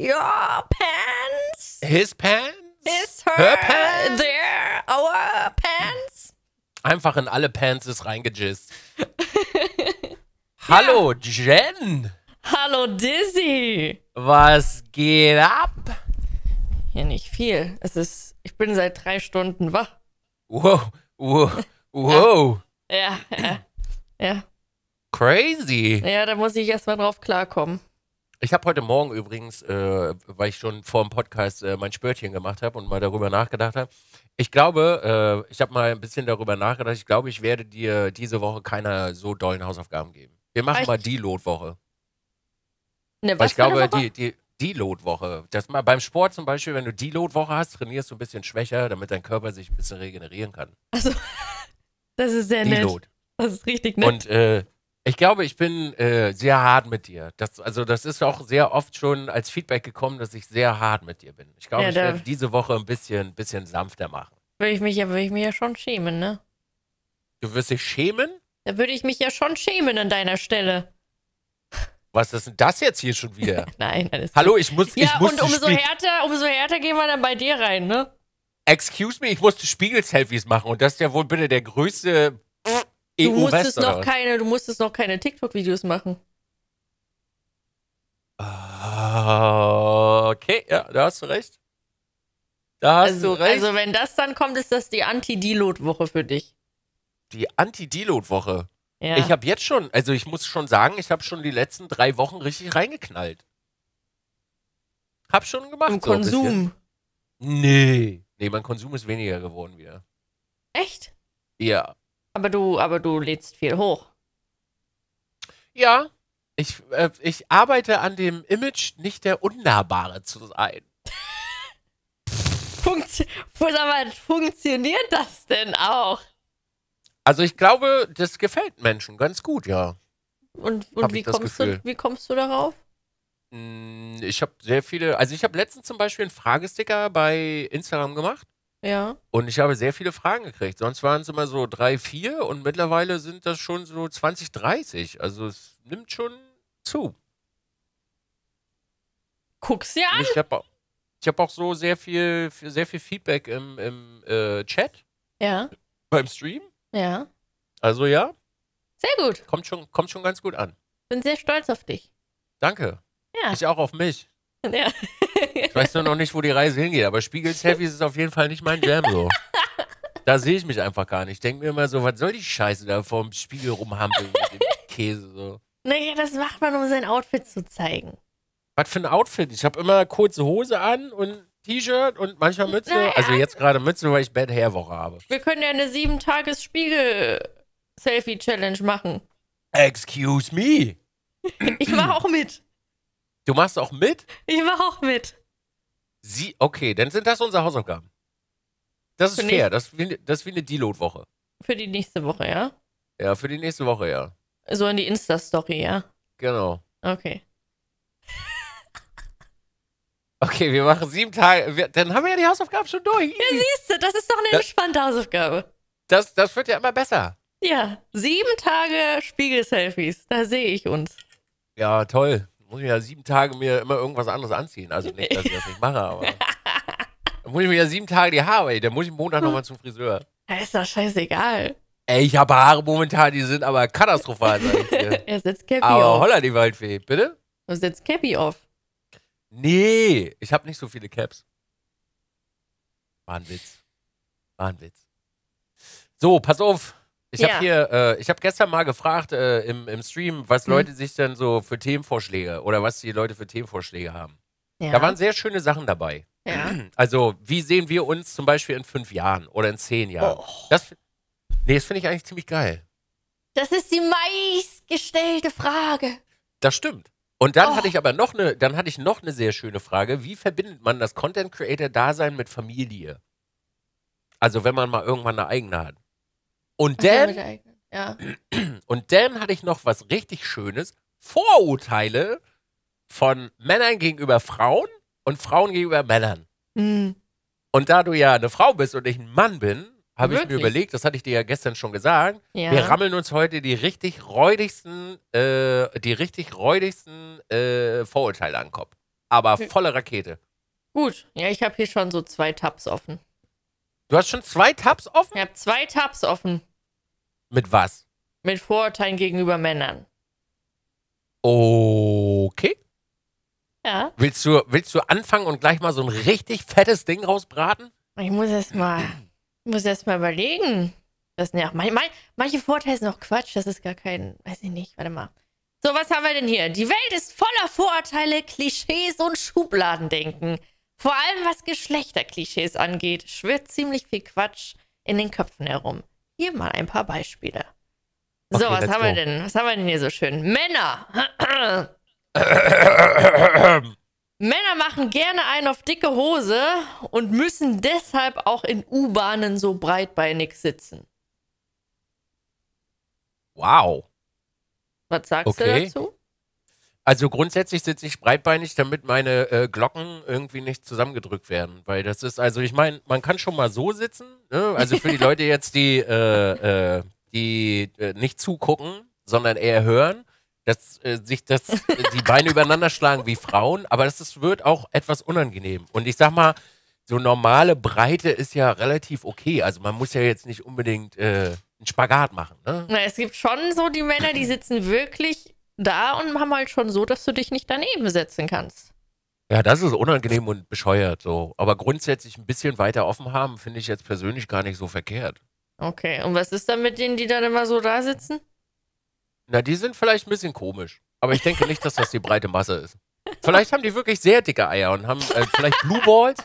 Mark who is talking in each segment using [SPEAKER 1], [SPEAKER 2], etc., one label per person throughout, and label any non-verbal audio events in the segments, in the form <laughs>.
[SPEAKER 1] your
[SPEAKER 2] pants.
[SPEAKER 1] His pants?
[SPEAKER 2] His, her, her pants? Their, our pants?
[SPEAKER 1] Einfach in alle Pants ist reingejizzt. <laughs> Hallo, Jen.
[SPEAKER 2] Hallo, Dizzy. Was geht ab? Hier nicht viel. Es ist, ich bin seit drei Stunden wach.
[SPEAKER 1] Wow, wow, wow.
[SPEAKER 2] ja, ja, ja.
[SPEAKER 1] Crazy.
[SPEAKER 2] Ja, da muss ich erstmal drauf klarkommen.
[SPEAKER 1] Ich habe heute Morgen übrigens, äh, weil ich schon vor dem Podcast äh, mein Spörtchen gemacht habe und mal darüber nachgedacht habe. Ich glaube, äh, ich habe mal ein bisschen darüber nachgedacht. Ich glaube, ich werde dir diese Woche keiner so dollen Hausaufgaben geben. Wir machen Echt? mal die Lotwoche.
[SPEAKER 2] Ne, was weil ich glaube, die,
[SPEAKER 1] die, die Lotwoche. Das mal beim Sport zum Beispiel, wenn du die Lotwoche hast, trainierst du ein bisschen schwächer, damit dein Körper sich ein bisschen regenerieren kann. Also, <laughs> das ist sehr nett.
[SPEAKER 2] Das ist richtig nett. Und
[SPEAKER 1] äh, ich glaube, ich bin äh, sehr hart mit dir. Das, also das ist auch sehr oft schon als Feedback gekommen, dass ich sehr hart mit dir bin. Ich glaube, Ja, ich da- werde diese Woche ein bisschen, bisschen sanfter machen.
[SPEAKER 2] Würde ich mich ja, würde ich mich ja schon schämen, ne?
[SPEAKER 1] Du wirst dich schämen?
[SPEAKER 2] Da würde ich mich ja schon schämen an deiner Stelle.
[SPEAKER 1] Was ist denn das jetzt hier schon wieder? <laughs> Nein, alles Hallo, ich muss, Ja, ich muss und das umso
[SPEAKER 2] härter, umso härter gehen wir dann bei dir rein, ne?
[SPEAKER 1] Excuse me, ich musste Spiegel-Selfies machen und das ist ja wohl bitte der größte EU du musstest West, noch
[SPEAKER 2] keine, du musstest noch keine TikTok-Videos machen.
[SPEAKER 1] Ah, okay, ja, da hast du recht. Da hast also, du recht. Also,
[SPEAKER 2] wenn das dann kommt, ist das die Anti-Deload-Woche für dich.
[SPEAKER 1] Die Anti-Deload-Woche? Ja. Ich habe jetzt schon, also ich muss schon sagen, ich habe schon die letzten drei Wochen richtig reingeknallt. Hab schon gemacht. Im so Konsum? Nee. Nee, mein Konsum ist weniger geworden wieder. Echt? Ja. Aber du, aber du lädst viel hoch. Ja. Ich, äh, ich arbeite an dem Image, nicht der Unnahbare zu sein. Funktio
[SPEAKER 2] aber funktioniert das denn auch?
[SPEAKER 1] Also ich glaube, das gefällt Menschen ganz gut, ja.
[SPEAKER 2] Und, und wie, kommst du, wie kommst du darauf?
[SPEAKER 1] Hm, ich habe sehr viele, also ich habe letztens zum Beispiel einen Fragesticker bei Instagram gemacht ja. Und ich habe sehr viele Fragen gekriegt. Sonst waren es immer so drei, vier und mittlerweile sind das schon so 20, 30. Also es nimmt schon zu.
[SPEAKER 2] Guck's dir an. ich
[SPEAKER 1] habe auch, ich hab auch so sehr viel, sehr viel Feedback im, im äh, Chat. Ja. Beim Stream. Ja. Also ja. Sehr gut. Kommt schon, kommt schon ganz gut an. Bin sehr stolz auf dich. Danke. Ja. Ich auch auf mich. Ja. Ich weiß nur noch nicht, wo die Reise hingeht, aber Spiegel-Selfies ist auf jeden Fall nicht mein Jam so. Da sehe ich mich einfach gar nicht. Ich denke mir immer so, was soll die Scheiße da vorm Spiegel rumhampeln mit dem <laughs> Käse so.
[SPEAKER 2] Naja, das macht man, um sein Outfit zu zeigen.
[SPEAKER 1] Was für ein Outfit? Ich habe immer kurze Hose an und T-Shirt und manchmal Mütze. Naja. Also jetzt gerade Mütze, weil ich Bad Hair Woche habe.
[SPEAKER 2] Wir können ja eine sieben Tages Spiegel Selfie Challenge machen.
[SPEAKER 1] Excuse me.
[SPEAKER 2] Ich mache auch mit.
[SPEAKER 1] Du machst auch mit? Ich mache auch mit. Sie, okay, dann sind das unsere Hausaufgaben. Das ist für fair. Das, das ist wie eine Deload-Woche.
[SPEAKER 2] Für die nächste Woche, ja?
[SPEAKER 1] Ja, für die nächste Woche, ja.
[SPEAKER 2] So in die Insta-Story, ja? Genau. Okay. <laughs>
[SPEAKER 1] Okay, wir machen sieben Tage. Wir, dann haben wir ja die Hausaufgaben schon durch. Ja, siehst du, das ist doch eine das, entspannte Hausaufgabe. Das, das wird ja immer besser.
[SPEAKER 2] Ja, sieben Tage Spiegel-Selfies. Da sehe ich uns.
[SPEAKER 1] Ja, toll muss ich ja sieben Tage mir immer irgendwas anderes anziehen. Also nicht, dass ich das nicht mache, aber. <laughs> Dann muss ich mir ja sieben Tage die Haare, ey. Dann muss ich Montag nochmal zum Friseur.
[SPEAKER 2] Ja, ist doch scheißegal.
[SPEAKER 1] Ey, ich habe Haare momentan, die sind aber katastrophal. er setzt <laughs> Cappy aber auf. Aber holla die Waldfee, bitte?
[SPEAKER 2] Du setzt Cappy
[SPEAKER 1] auf. Nee, ich habe nicht so viele Caps. War ein Witz. War ein Witz. So, pass auf. Ich ja. habe hier, äh, ich habe gestern mal gefragt äh, im, im Stream, was mhm. Leute sich denn so für Themenvorschläge oder was die Leute für Themenvorschläge haben. Ja. Da waren sehr schöne Sachen dabei. Ja. Also, wie sehen wir uns zum Beispiel in fünf Jahren oder in zehn Jahren? Oh. Das, nee, das finde ich eigentlich ziemlich geil.
[SPEAKER 2] Das ist die meistgestellte Frage.
[SPEAKER 1] Das stimmt. Und dann oh. hatte ich aber noch eine, dann hatte ich noch eine sehr schöne Frage. Wie verbindet man das Content Creator Dasein mit Familie? Also wenn man mal irgendwann eine eigene hat. Und dann, ja. und dann hatte ich noch was richtig Schönes. Vorurteile von Männern gegenüber Frauen und Frauen gegenüber Männern. Mhm. Und da du ja eine Frau bist und ich ein Mann bin, habe ich mir überlegt, das hatte ich dir ja gestern schon gesagt, ja. wir rammeln uns heute die richtig räudigsten, äh, die richtig räudigsten äh, Vorurteile an den Kopf. Aber volle Rakete.
[SPEAKER 2] Gut, ja, ich habe hier schon so zwei Tabs offen.
[SPEAKER 1] Du hast schon zwei Tabs
[SPEAKER 2] offen? Ich habe zwei Tabs offen. Mit was? Mit Vorurteilen gegenüber Männern.
[SPEAKER 1] Okay. Ja. Willst du, willst du anfangen und gleich mal so ein richtig fettes Ding rausbraten?
[SPEAKER 2] Ich muss erst mal, ich muss erst mal überlegen. Das nervt. Manche, manche Vorurteile sind auch Quatsch. Das ist gar kein, weiß ich nicht. Warte mal. So, was haben wir denn hier? Die Welt ist voller Vorurteile, Klischees und Schubladendenken. Vor allem was Geschlechterklischees angeht, schwirrt ziemlich viel Quatsch in den Köpfen herum. Hier mal ein paar Beispiele.
[SPEAKER 1] So, okay, was haben go. wir denn?
[SPEAKER 2] Was haben wir denn hier so schön? Männer! <coughs> Männer machen gerne einen auf dicke Hose und müssen deshalb auch in U-Bahnen so breitbeinig sitzen.
[SPEAKER 1] Wow. Was sagst okay. du dazu? Also grundsätzlich sitze ich breitbeinig, damit meine äh, Glocken irgendwie nicht zusammengedrückt werden. Weil das ist, also ich meine, man kann schon mal so sitzen. Ne? Also für die <laughs> Leute jetzt, die, äh, äh, die äh, nicht zugucken, sondern eher hören, dass äh, sich das, äh, <laughs> die Beine übereinander schlagen wie Frauen. Aber das ist, wird auch etwas unangenehm. Und ich sag mal, so normale Breite ist ja relativ okay. Also man muss ja jetzt nicht unbedingt einen Spagat machen. Ne?
[SPEAKER 2] Na, es gibt schon so die Männer, die sitzen wirklich da und haben halt schon so, dass du dich nicht daneben setzen kannst.
[SPEAKER 1] Ja, das ist unangenehm und bescheuert so. Aber grundsätzlich ein bisschen weiter offen haben, finde ich jetzt persönlich gar nicht so verkehrt.
[SPEAKER 2] Okay, und was ist dann mit denen, die dann immer so da sitzen?
[SPEAKER 1] Na, die sind vielleicht ein bisschen komisch. Aber ich denke nicht, dass das die breite Masse ist. Vielleicht haben die wirklich sehr dicke Eier und haben äh, vielleicht Blue Balls.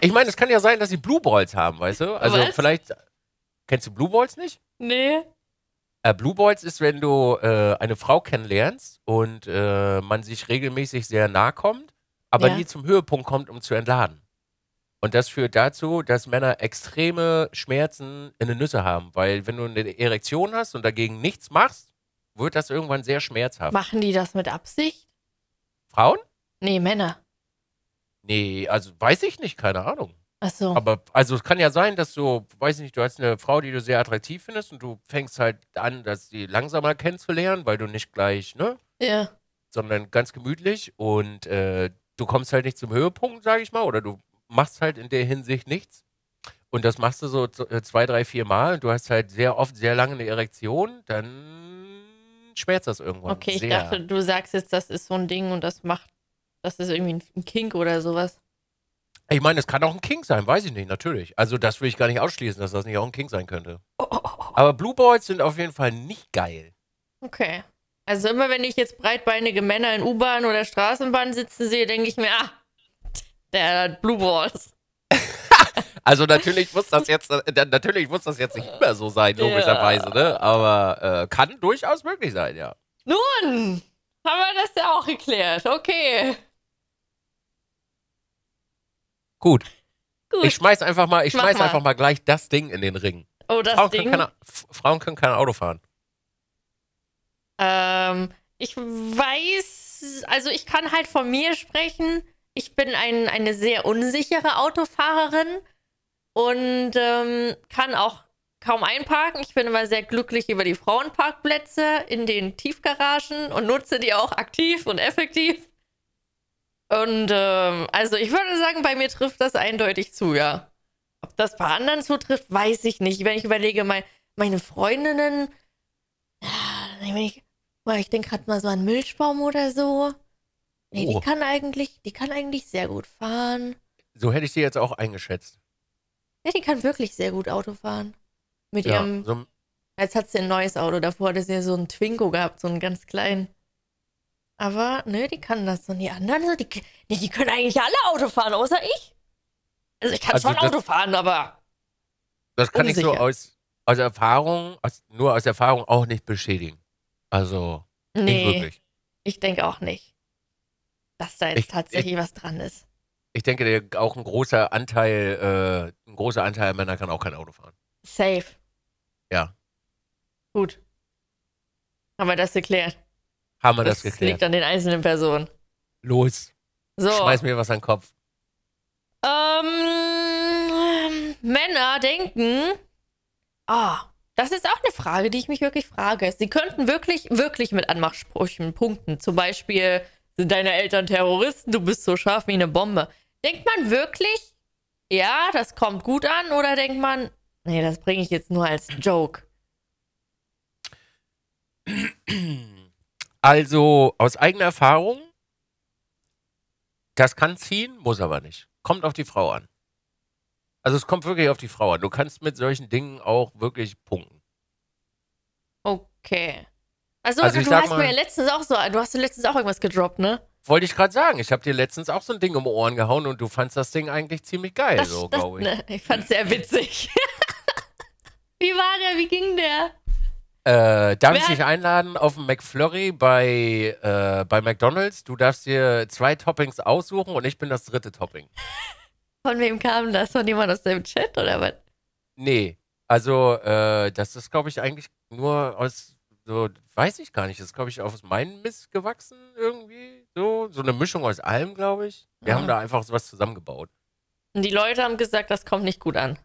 [SPEAKER 1] Ich meine, es kann ja sein, dass sie Blue Balls haben, weißt du? Also was? vielleicht. Kennst du Blue Balls nicht? Nee. Äh, Blue Balls ist, wenn du äh, eine Frau kennenlernst und äh, man sich regelmäßig sehr nahe kommt, aber ja. nie zum Höhepunkt kommt, um zu entladen. Und das führt dazu, dass Männer extreme Schmerzen in den Nüsse haben, weil wenn du eine Erektion hast und dagegen nichts machst, wird das irgendwann sehr schmerzhaft. Machen
[SPEAKER 2] die das mit Absicht? Frauen? Nee, Männer.
[SPEAKER 1] Nee, also weiß ich nicht, keine Ahnung. Ach so. Aber also es kann ja sein, dass du, weiß ich nicht, du hast eine Frau, die du sehr attraktiv findest und du fängst halt an, dass sie langsamer kennenzulernen, weil du nicht gleich, ne? Ja. Sondern ganz gemütlich und äh, du kommst halt nicht zum Höhepunkt, sage ich mal, oder du machst halt in der Hinsicht nichts. Und das machst du so äh, zwei, drei, vier Mal und du hast halt sehr oft sehr lange eine Erektion, dann schmerzt das irgendwann. Okay, sehr. ich dachte,
[SPEAKER 2] du sagst jetzt, das ist so ein Ding und das macht, das ist irgendwie ein Kink oder sowas.
[SPEAKER 1] Ich meine, es kann auch ein King sein, weiß ich nicht, natürlich. Also das will ich gar nicht ausschließen, dass das nicht auch ein King sein könnte. Oh, oh, oh. Aber Blue Boys sind auf jeden Fall nicht geil.
[SPEAKER 2] Okay. Also immer wenn ich jetzt breitbeinige Männer in U-Bahn oder Straßenbahn sitzen sehe, denke ich mir, ah, der hat Blue Balls. <laughs>
[SPEAKER 1] also natürlich muss das jetzt äh, natürlich muss das jetzt nicht immer so sein, logischerweise, ja. ne? Aber äh, kann durchaus möglich sein, ja.
[SPEAKER 2] Nun, haben wir das ja auch geklärt. Okay.
[SPEAKER 1] Gut. Gut. Ich schmeiß einfach mal, ich schmeiß mal. einfach mal gleich das Ding in den Ring.
[SPEAKER 2] Oh, das Frauen Ding. Können keine,
[SPEAKER 1] Frauen können kein Auto fahren.
[SPEAKER 2] Ähm, ich weiß, also ich kann halt von mir sprechen. Ich bin ein, eine sehr unsichere Autofahrerin und ähm, kann auch kaum einparken. Ich bin immer sehr glücklich über die Frauenparkplätze in den Tiefgaragen und nutze die auch aktiv und effektiv. Und ähm, also ich würde sagen, bei mir trifft das eindeutig zu, ja. Ob das bei anderen zutrifft, weiß ich nicht. Wenn ich überlege, mein, meine Freundinnen, ah, wenn ich, boah, ich denke gerade mal so an Milchbaum oder so. Nee, oh. die kann eigentlich, die kann eigentlich sehr gut fahren.
[SPEAKER 1] So hätte ich sie jetzt auch eingeschätzt.
[SPEAKER 2] Ja, die kann wirklich sehr gut Auto fahren. Mit ja, ihrem. So jetzt hat sie ein neues Auto. Davor hatte sie ja so ein Twingo gehabt, so einen ganz kleinen. Aber, ne, die kann das. Und die anderen, also die, die, die können eigentlich alle Auto fahren, außer ich. Also ich kann also schon das, Auto fahren, aber.
[SPEAKER 1] Das kann unsicher. ich so aus, aus Erfahrung, aus, nur aus Erfahrung auch nicht beschädigen. Also, nee, nicht wirklich.
[SPEAKER 2] Ich denke auch nicht, dass da jetzt ich, tatsächlich ich, was dran ist.
[SPEAKER 1] Ich denke, auch ein großer Anteil, äh, ein großer Anteil Männer kann auch kein Auto fahren. Safe. Ja.
[SPEAKER 2] Gut. Haben wir das geklärt?
[SPEAKER 1] Haben wir das, das geklärt. liegt
[SPEAKER 2] an den einzelnen Personen. Los. So. Schmeiß
[SPEAKER 1] mir was an den Kopf.
[SPEAKER 2] Ähm, Männer denken, ah, oh, das ist auch eine Frage, die ich mich wirklich frage. Sie könnten wirklich, wirklich mit Anmachsprüchen punkten. Zum Beispiel, sind deine Eltern Terroristen, du bist so scharf wie eine Bombe. Denkt man wirklich, ja, das kommt gut an, oder denkt man, nee, das bringe ich jetzt nur als Joke?
[SPEAKER 1] Also aus eigener Erfahrung, das kann ziehen, muss aber nicht. Kommt auf die Frau an. Also es kommt wirklich auf die Frau an. Du kannst mit solchen Dingen auch wirklich punkten.
[SPEAKER 2] Okay. Also, also du hast mal, mir ja letztens auch so, du hast ja letztens auch irgendwas gedroppt, ne?
[SPEAKER 1] Wollte ich gerade sagen. Ich habe dir letztens auch so ein Ding um Ohren gehauen und du fandst das Ding eigentlich ziemlich geil, das, so glaube ich.
[SPEAKER 2] <laughs> Ne, ich fand's sehr witzig. <laughs> Wie war der? Wie ging der?
[SPEAKER 1] Äh, darf ich dich einladen auf den McFlurry bei, äh, bei McDonalds? Du darfst dir zwei Toppings aussuchen und ich bin das dritte Topping.
[SPEAKER 2] Von wem kam das? Von jemand aus dem Chat
[SPEAKER 1] oder was? Nee, also äh, das ist, glaube ich, eigentlich nur aus, so, weiß ich gar nicht, das ist, glaube ich, aus meinem Mist gewachsen irgendwie. So, so eine Mischung aus allem, glaube ich. Wir mhm. haben ah. da einfach sowas zusammengebaut. Und die Leute haben gesagt, das kommt nicht gut an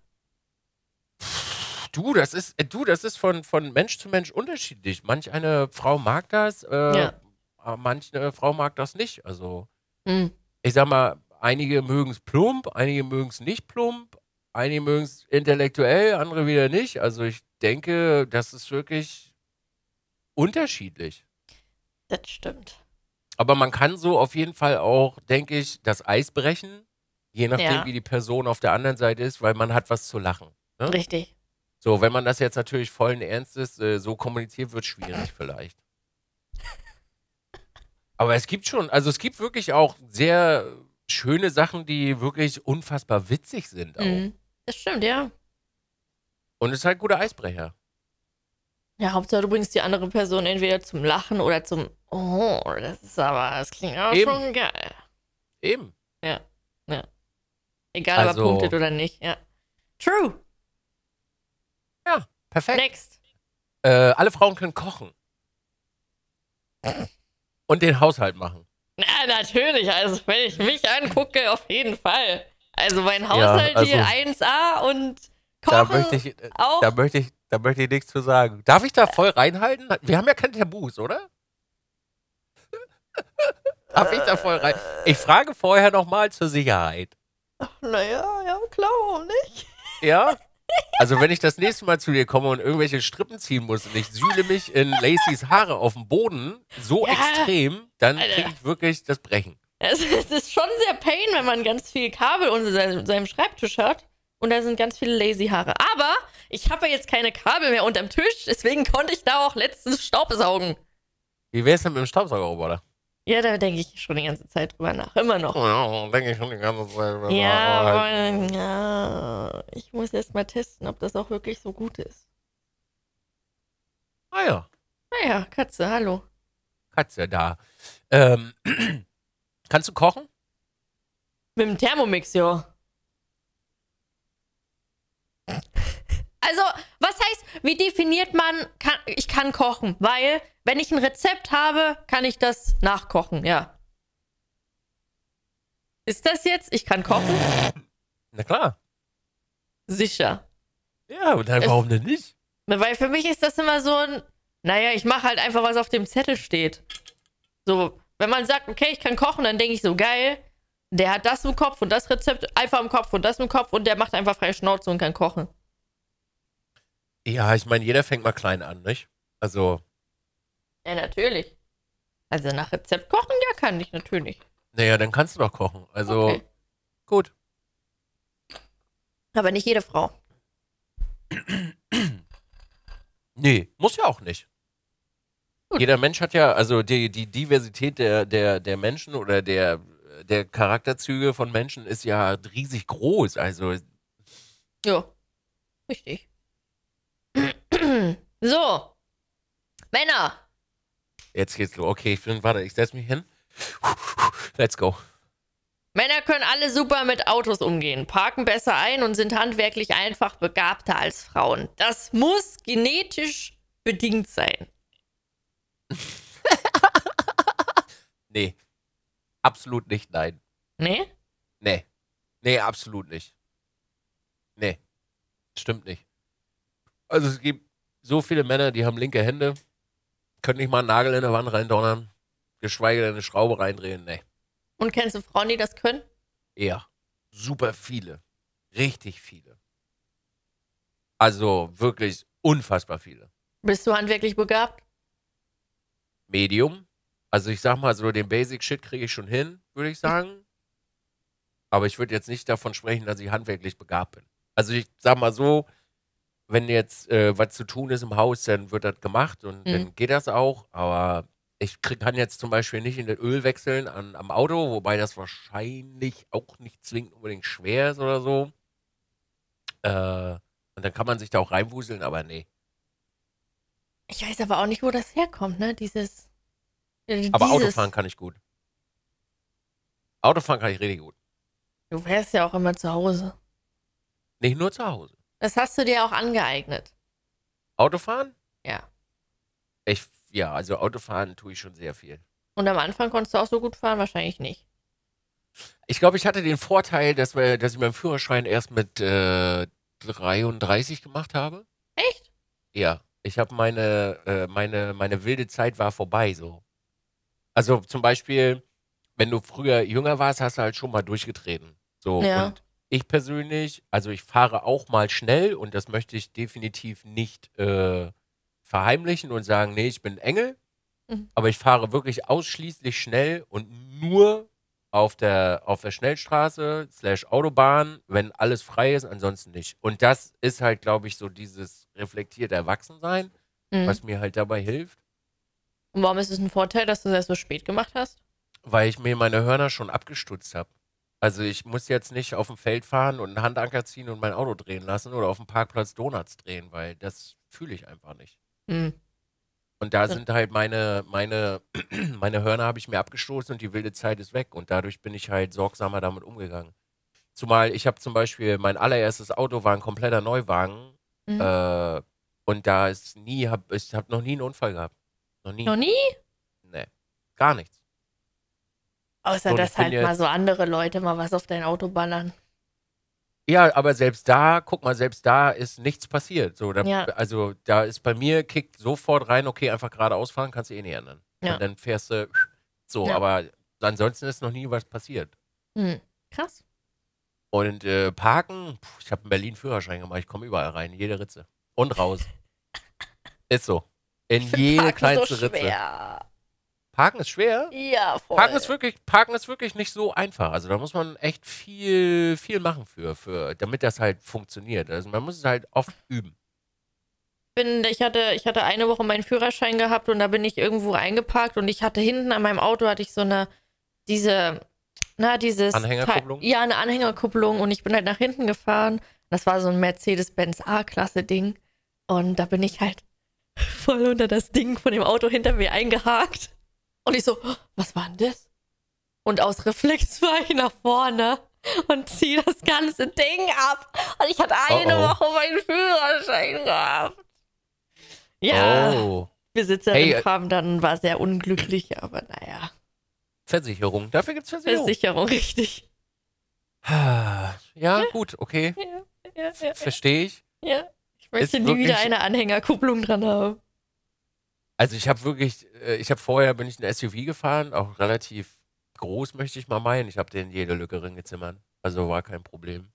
[SPEAKER 1] du, das ist, äh, du, das ist von, von Mensch zu Mensch unterschiedlich. Manch eine Frau mag das, äh, ja. manche Frau mag das nicht. Also, hm. ich sag mal, einige mögen es plump, einige mögen es nicht plump, einige mögen es intellektuell, andere wieder nicht. Also, ich denke, das ist wirklich unterschiedlich.
[SPEAKER 2] Das stimmt.
[SPEAKER 1] Aber man kann so auf jeden Fall auch, denke ich, das Eis brechen, je nachdem, ja. wie die Person auf der anderen Seite ist, weil man hat was zu lachen. Ne? Richtig. So, wenn man das jetzt natürlich vollen Ernstes äh, so kommuniziert, wird schwierig vielleicht. Aber es gibt schon, also es gibt wirklich auch sehr schöne Sachen, die wirklich unfassbar witzig sind.
[SPEAKER 2] Auch. Mhm. Das
[SPEAKER 1] stimmt, ja. Und es ist halt guter Eisbrecher.
[SPEAKER 2] Ja, Hauptsache du bringst die andere Person entweder zum Lachen oder zum Oh, das ist aber, das klingt aber Eben. schon geil. Eben. Ja, ja. Egal, also, ob er also punktet oder nicht, ja. True.
[SPEAKER 1] Ja, perfekt. Next. Äh, alle Frauen können kochen. Und den Haushalt machen.
[SPEAKER 2] Na, natürlich. Also, wenn ich mich angucke, auf jeden Fall. Also, mein Haushalt ja, also, hier 1A und
[SPEAKER 1] Kochen da möchte ich, äh, auch. Da möchte ich, da möchte ich nichts zu sagen. Darf ich da äh. voll reinhalten? Wir haben ja keine Tabus, oder? <laughs> Darf ich da voll rein? Ich frage vorher nochmal zur Sicherheit.
[SPEAKER 2] Naja, ja, klar, warum nicht?
[SPEAKER 1] Ja? Also wenn ich das nächste Mal zu dir komme und irgendwelche Strippen ziehen muss und ich sühle mich in Lacys Haare auf dem Boden so ja. extrem, dann kriege ich wirklich das Brechen.
[SPEAKER 2] Es ist schon sehr pain, wenn man ganz viel Kabel unter seinem Schreibtisch hat. Und da sind ganz viele lazy Haare. Aber ich habe ja jetzt keine Kabel mehr unterm Tisch, deswegen konnte ich da auch letztens Staub saugen.
[SPEAKER 1] Wie wär's denn mit dem Staubsaugerroboter?
[SPEAKER 2] Ja, da denke ich schon die ganze Zeit
[SPEAKER 1] drüber nach. Immer noch. Ja, denke ich schon die ganze Zeit drüber ja, nach. Halt ja,
[SPEAKER 2] ich muss erst mal testen, ob das auch wirklich so gut ist. Ah ja. Ah ja, Katze, hallo.
[SPEAKER 1] Katze da. Ähm, <clears throat> kannst du kochen?
[SPEAKER 2] Mit dem Thermomix, ja wie definiert man, kann, ich kann kochen? Weil, wenn ich ein Rezept habe, kann ich das nachkochen, ja. Ist das jetzt, ich kann kochen? Na klar. Sicher.
[SPEAKER 1] Ja, und dann warum es, denn
[SPEAKER 2] nicht? Weil für mich ist das immer so ein, naja, ich mache halt einfach, was auf dem Zettel steht. So, wenn man sagt, okay, ich kann kochen, dann denke ich so, geil, der hat das im Kopf und das Rezept einfach im Kopf und das im Kopf und der macht einfach freie Schnauze und kann kochen.
[SPEAKER 1] Ja, ich meine, jeder fängt mal klein an, nicht? Also.
[SPEAKER 2] Ja, natürlich. Also nach Rezept kochen, ja, kann ich natürlich.
[SPEAKER 1] Naja, dann kannst du doch kochen. Also, okay.
[SPEAKER 2] gut. Aber nicht jede Frau. <clears throat>
[SPEAKER 1] Nee, muss ja auch nicht. Gut. Jeder Mensch hat ja, also die, die Diversität der, der, der Menschen oder der, der Charakterzüge von Menschen ist ja riesig groß. Also.
[SPEAKER 2] Ja, richtig. <clears throat> So. Männer.
[SPEAKER 1] Jetzt geht's los. Okay, ich bin, warte, ich setz mich hin. Let's go.
[SPEAKER 2] Männer können alle super mit Autos umgehen, parken besser ein und sind handwerklich einfach begabter als Frauen. Das muss genetisch bedingt sein.
[SPEAKER 1] <laughs> nee. Absolut nicht, nein. Nee? Nee. Nee, absolut nicht. Nee. Stimmt nicht. Also es gibt so viele Männer, die haben linke Hände, können nicht mal einen Nagel in der Wand reindonnern, geschweige denn eine Schraube reindrehen, ne.
[SPEAKER 2] Und kennst du Frauen, die das können?
[SPEAKER 1] Ja, super viele. Richtig viele. Also wirklich unfassbar viele.
[SPEAKER 2] Bist du handwerklich begabt?
[SPEAKER 1] Medium. Also ich sag mal, so den Basic-Shit kriege ich schon hin, würde ich sagen. Aber ich würde jetzt nicht davon sprechen, dass ich handwerklich begabt bin. Also ich sag mal so, wenn jetzt äh, was zu tun ist im Haus, dann wird das gemacht und mhm. dann geht das auch. Aber ich krieg, kann jetzt zum Beispiel nicht in den Öl wechseln an, am Auto, wobei das wahrscheinlich auch nicht zwingend unbedingt schwer ist oder so. Äh, und dann kann man sich da auch reinwuseln, aber nee.
[SPEAKER 2] Ich weiß aber auch nicht, wo das herkommt, ne? Dieses. Äh, aber dieses... Autofahren
[SPEAKER 1] kann ich gut. Autofahren kann ich richtig gut.
[SPEAKER 2] Du wärst ja auch immer zu Hause.
[SPEAKER 1] Nicht nur zu Hause.
[SPEAKER 2] Das hast du dir auch angeeignet.
[SPEAKER 1] Autofahren? Ja. Ich, ja, also Autofahren tue ich schon sehr viel.
[SPEAKER 2] Und am Anfang konntest du auch so gut fahren? Wahrscheinlich nicht.
[SPEAKER 1] Ich glaube, ich hatte den Vorteil, dass, wir, dass ich meinen Führerschein erst mit äh, 33 gemacht habe. Echt? Ja. Ich habe meine, äh, meine, meine wilde Zeit war vorbei so. Also zum Beispiel, wenn du früher jünger warst, hast du halt schon mal durchgetreten. So ja. und ich persönlich, also ich fahre auch mal schnell und das möchte ich definitiv nicht äh, verheimlichen und sagen, nee, ich bin Engel. Mhm. Aber ich fahre wirklich ausschließlich schnell und nur auf der, auf der Schnellstraße slash Autobahn, wenn alles frei ist, ansonsten nicht. Und das ist halt, glaube ich, so dieses reflektierte Erwachsensein, mhm. was mir halt dabei hilft.
[SPEAKER 2] Und warum ist es ein Vorteil, dass du das so spät gemacht hast?
[SPEAKER 1] Weil ich mir meine Hörner schon abgestutzt habe. Also ich muss jetzt nicht auf dem Feld fahren und einen Handanker ziehen und mein Auto drehen lassen oder auf dem Parkplatz Donuts drehen, weil das fühle ich einfach nicht. Mhm. Und da sind halt meine, meine, <clears throat> meine Hörner habe ich mir abgestoßen und die wilde Zeit ist weg. Und dadurch bin ich halt sorgsamer damit umgegangen. Zumal ich habe zum Beispiel, mein allererstes Auto war ein kompletter Neuwagen. Mhm. Äh, und da ist nie, hab, ich habe noch nie einen Unfall gehabt. Noch nie. Noch nie? Nee. Gar nichts. Außer dass halt mal so
[SPEAKER 2] andere Leute mal was auf dein Auto ballern.
[SPEAKER 1] Ja, aber selbst da, guck mal, selbst da ist nichts passiert. So, da, ja. Also da ist bei mir, kickt sofort rein, okay, einfach geradeaus fahren, kannst du eh nicht ändern. Ja. Und dann fährst du so, ja. aber ansonsten ist noch nie was passiert.
[SPEAKER 2] Hm. Krass.
[SPEAKER 1] Und äh, parken, Puh, ich habe einen Berlin Führerschein gemacht, ich komme überall rein, jede Ritze. Und raus. <laughs> ist so. In jede parken kleinste so Ritze. Parken ist schwer. Ja, voll. Parken ist wirklich, Parken ist wirklich nicht so einfach. Also da muss man echt viel, viel machen für, für, damit das halt funktioniert. Also man muss es halt oft üben.
[SPEAKER 2] Bin, ich hatte, ich hatte eine Woche meinen Führerschein gehabt und da bin ich irgendwo eingeparkt und ich hatte hinten an meinem Auto hatte ich so eine, diese, na, dieses. Anhängerkupplung? ja, eine Anhängerkupplung und ich bin halt nach hinten gefahren. Das war so ein Mercedes-Benz A-Klasse-Ding. Und da bin ich halt <laughs> voll unter das Ding von dem Auto hinter mir eingehakt. Und ich so, was war denn das? Und aus Reflex fahre ich nach vorne und ziehe das ganze Ding ab. Und ich hatte eine oh oh. Woche meinen Führerschein gehabt.
[SPEAKER 1] Ja. Oh. Besitzerin hey, äh,
[SPEAKER 2] kam dann, war sehr unglücklich, aber naja.
[SPEAKER 1] Versicherung. Dafür gibt es Versicherung. Versicherung, richtig. Ja, ja. gut, okay.
[SPEAKER 2] Ja, ja, Verstehe ich. Ja, ich möchte nie wieder eine Anhängerkupplung dran haben.
[SPEAKER 1] Also ich habe wirklich, äh, ich habe vorher bin ich ein SUV gefahren, auch relativ groß möchte ich mal meinen. Ich habe den jede Lücke gezimmert, also war kein Problem.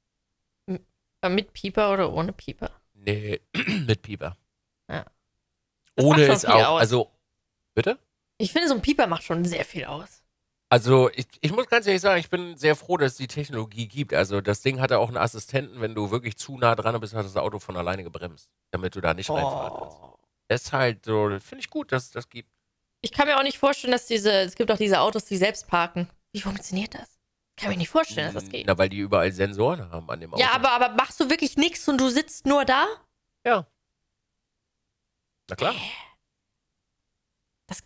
[SPEAKER 2] Mit Pieper oder ohne Pieper?
[SPEAKER 1] Nee, <clears throat> mit Pieper. Ja. Ohne ist auch, aus. also bitte?
[SPEAKER 2] Ich finde, so ein Pieper macht schon sehr viel aus.
[SPEAKER 1] Also ich, ich muss ganz ehrlich sagen, ich bin sehr froh, dass es die Technologie gibt. Also das Ding hatte auch einen Assistenten, wenn du wirklich zu nah dran bist, hat das Auto von alleine gebremst, damit du da nicht oh. reinfahren kannst. Das ist halt so, finde ich gut, dass es das gibt.
[SPEAKER 2] Ich kann mir auch nicht vorstellen, dass diese, es gibt auch diese Autos, die selbst parken. Wie funktioniert das? Ich Kann mir nicht vorstellen, dass das hm, geht.
[SPEAKER 1] Na, weil die überall Sensoren haben an dem Auto.
[SPEAKER 2] Ja, aber, aber machst du wirklich nichts und du sitzt nur da? Ja. Na klar. Das,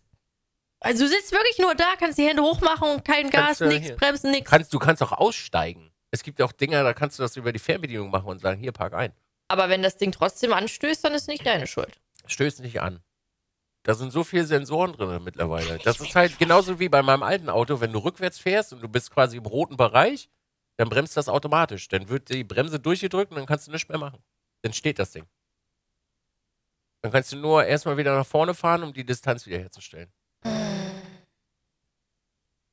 [SPEAKER 2] also du sitzt wirklich nur da, kannst die Hände hochmachen und kein Gas, kannst, nichts, bremsen, nichts.
[SPEAKER 1] Kannst, du kannst auch aussteigen. Es gibt auch Dinger, da kannst du das über die Fernbedienung machen und sagen, hier, park ein. Aber wenn das Ding trotzdem anstößt, dann ist nicht deine Schuld stößt nicht an. Da sind so viele Sensoren drin mittlerweile. Das ist halt genauso wie bei meinem alten Auto, wenn du rückwärts fährst und du bist quasi im roten Bereich, dann bremst das automatisch. Dann wird die Bremse durchgedrückt und dann kannst du nichts mehr machen. Dann steht das Ding. Dann kannst du nur erstmal wieder nach vorne fahren, um die Distanz wiederherzustellen. Äh.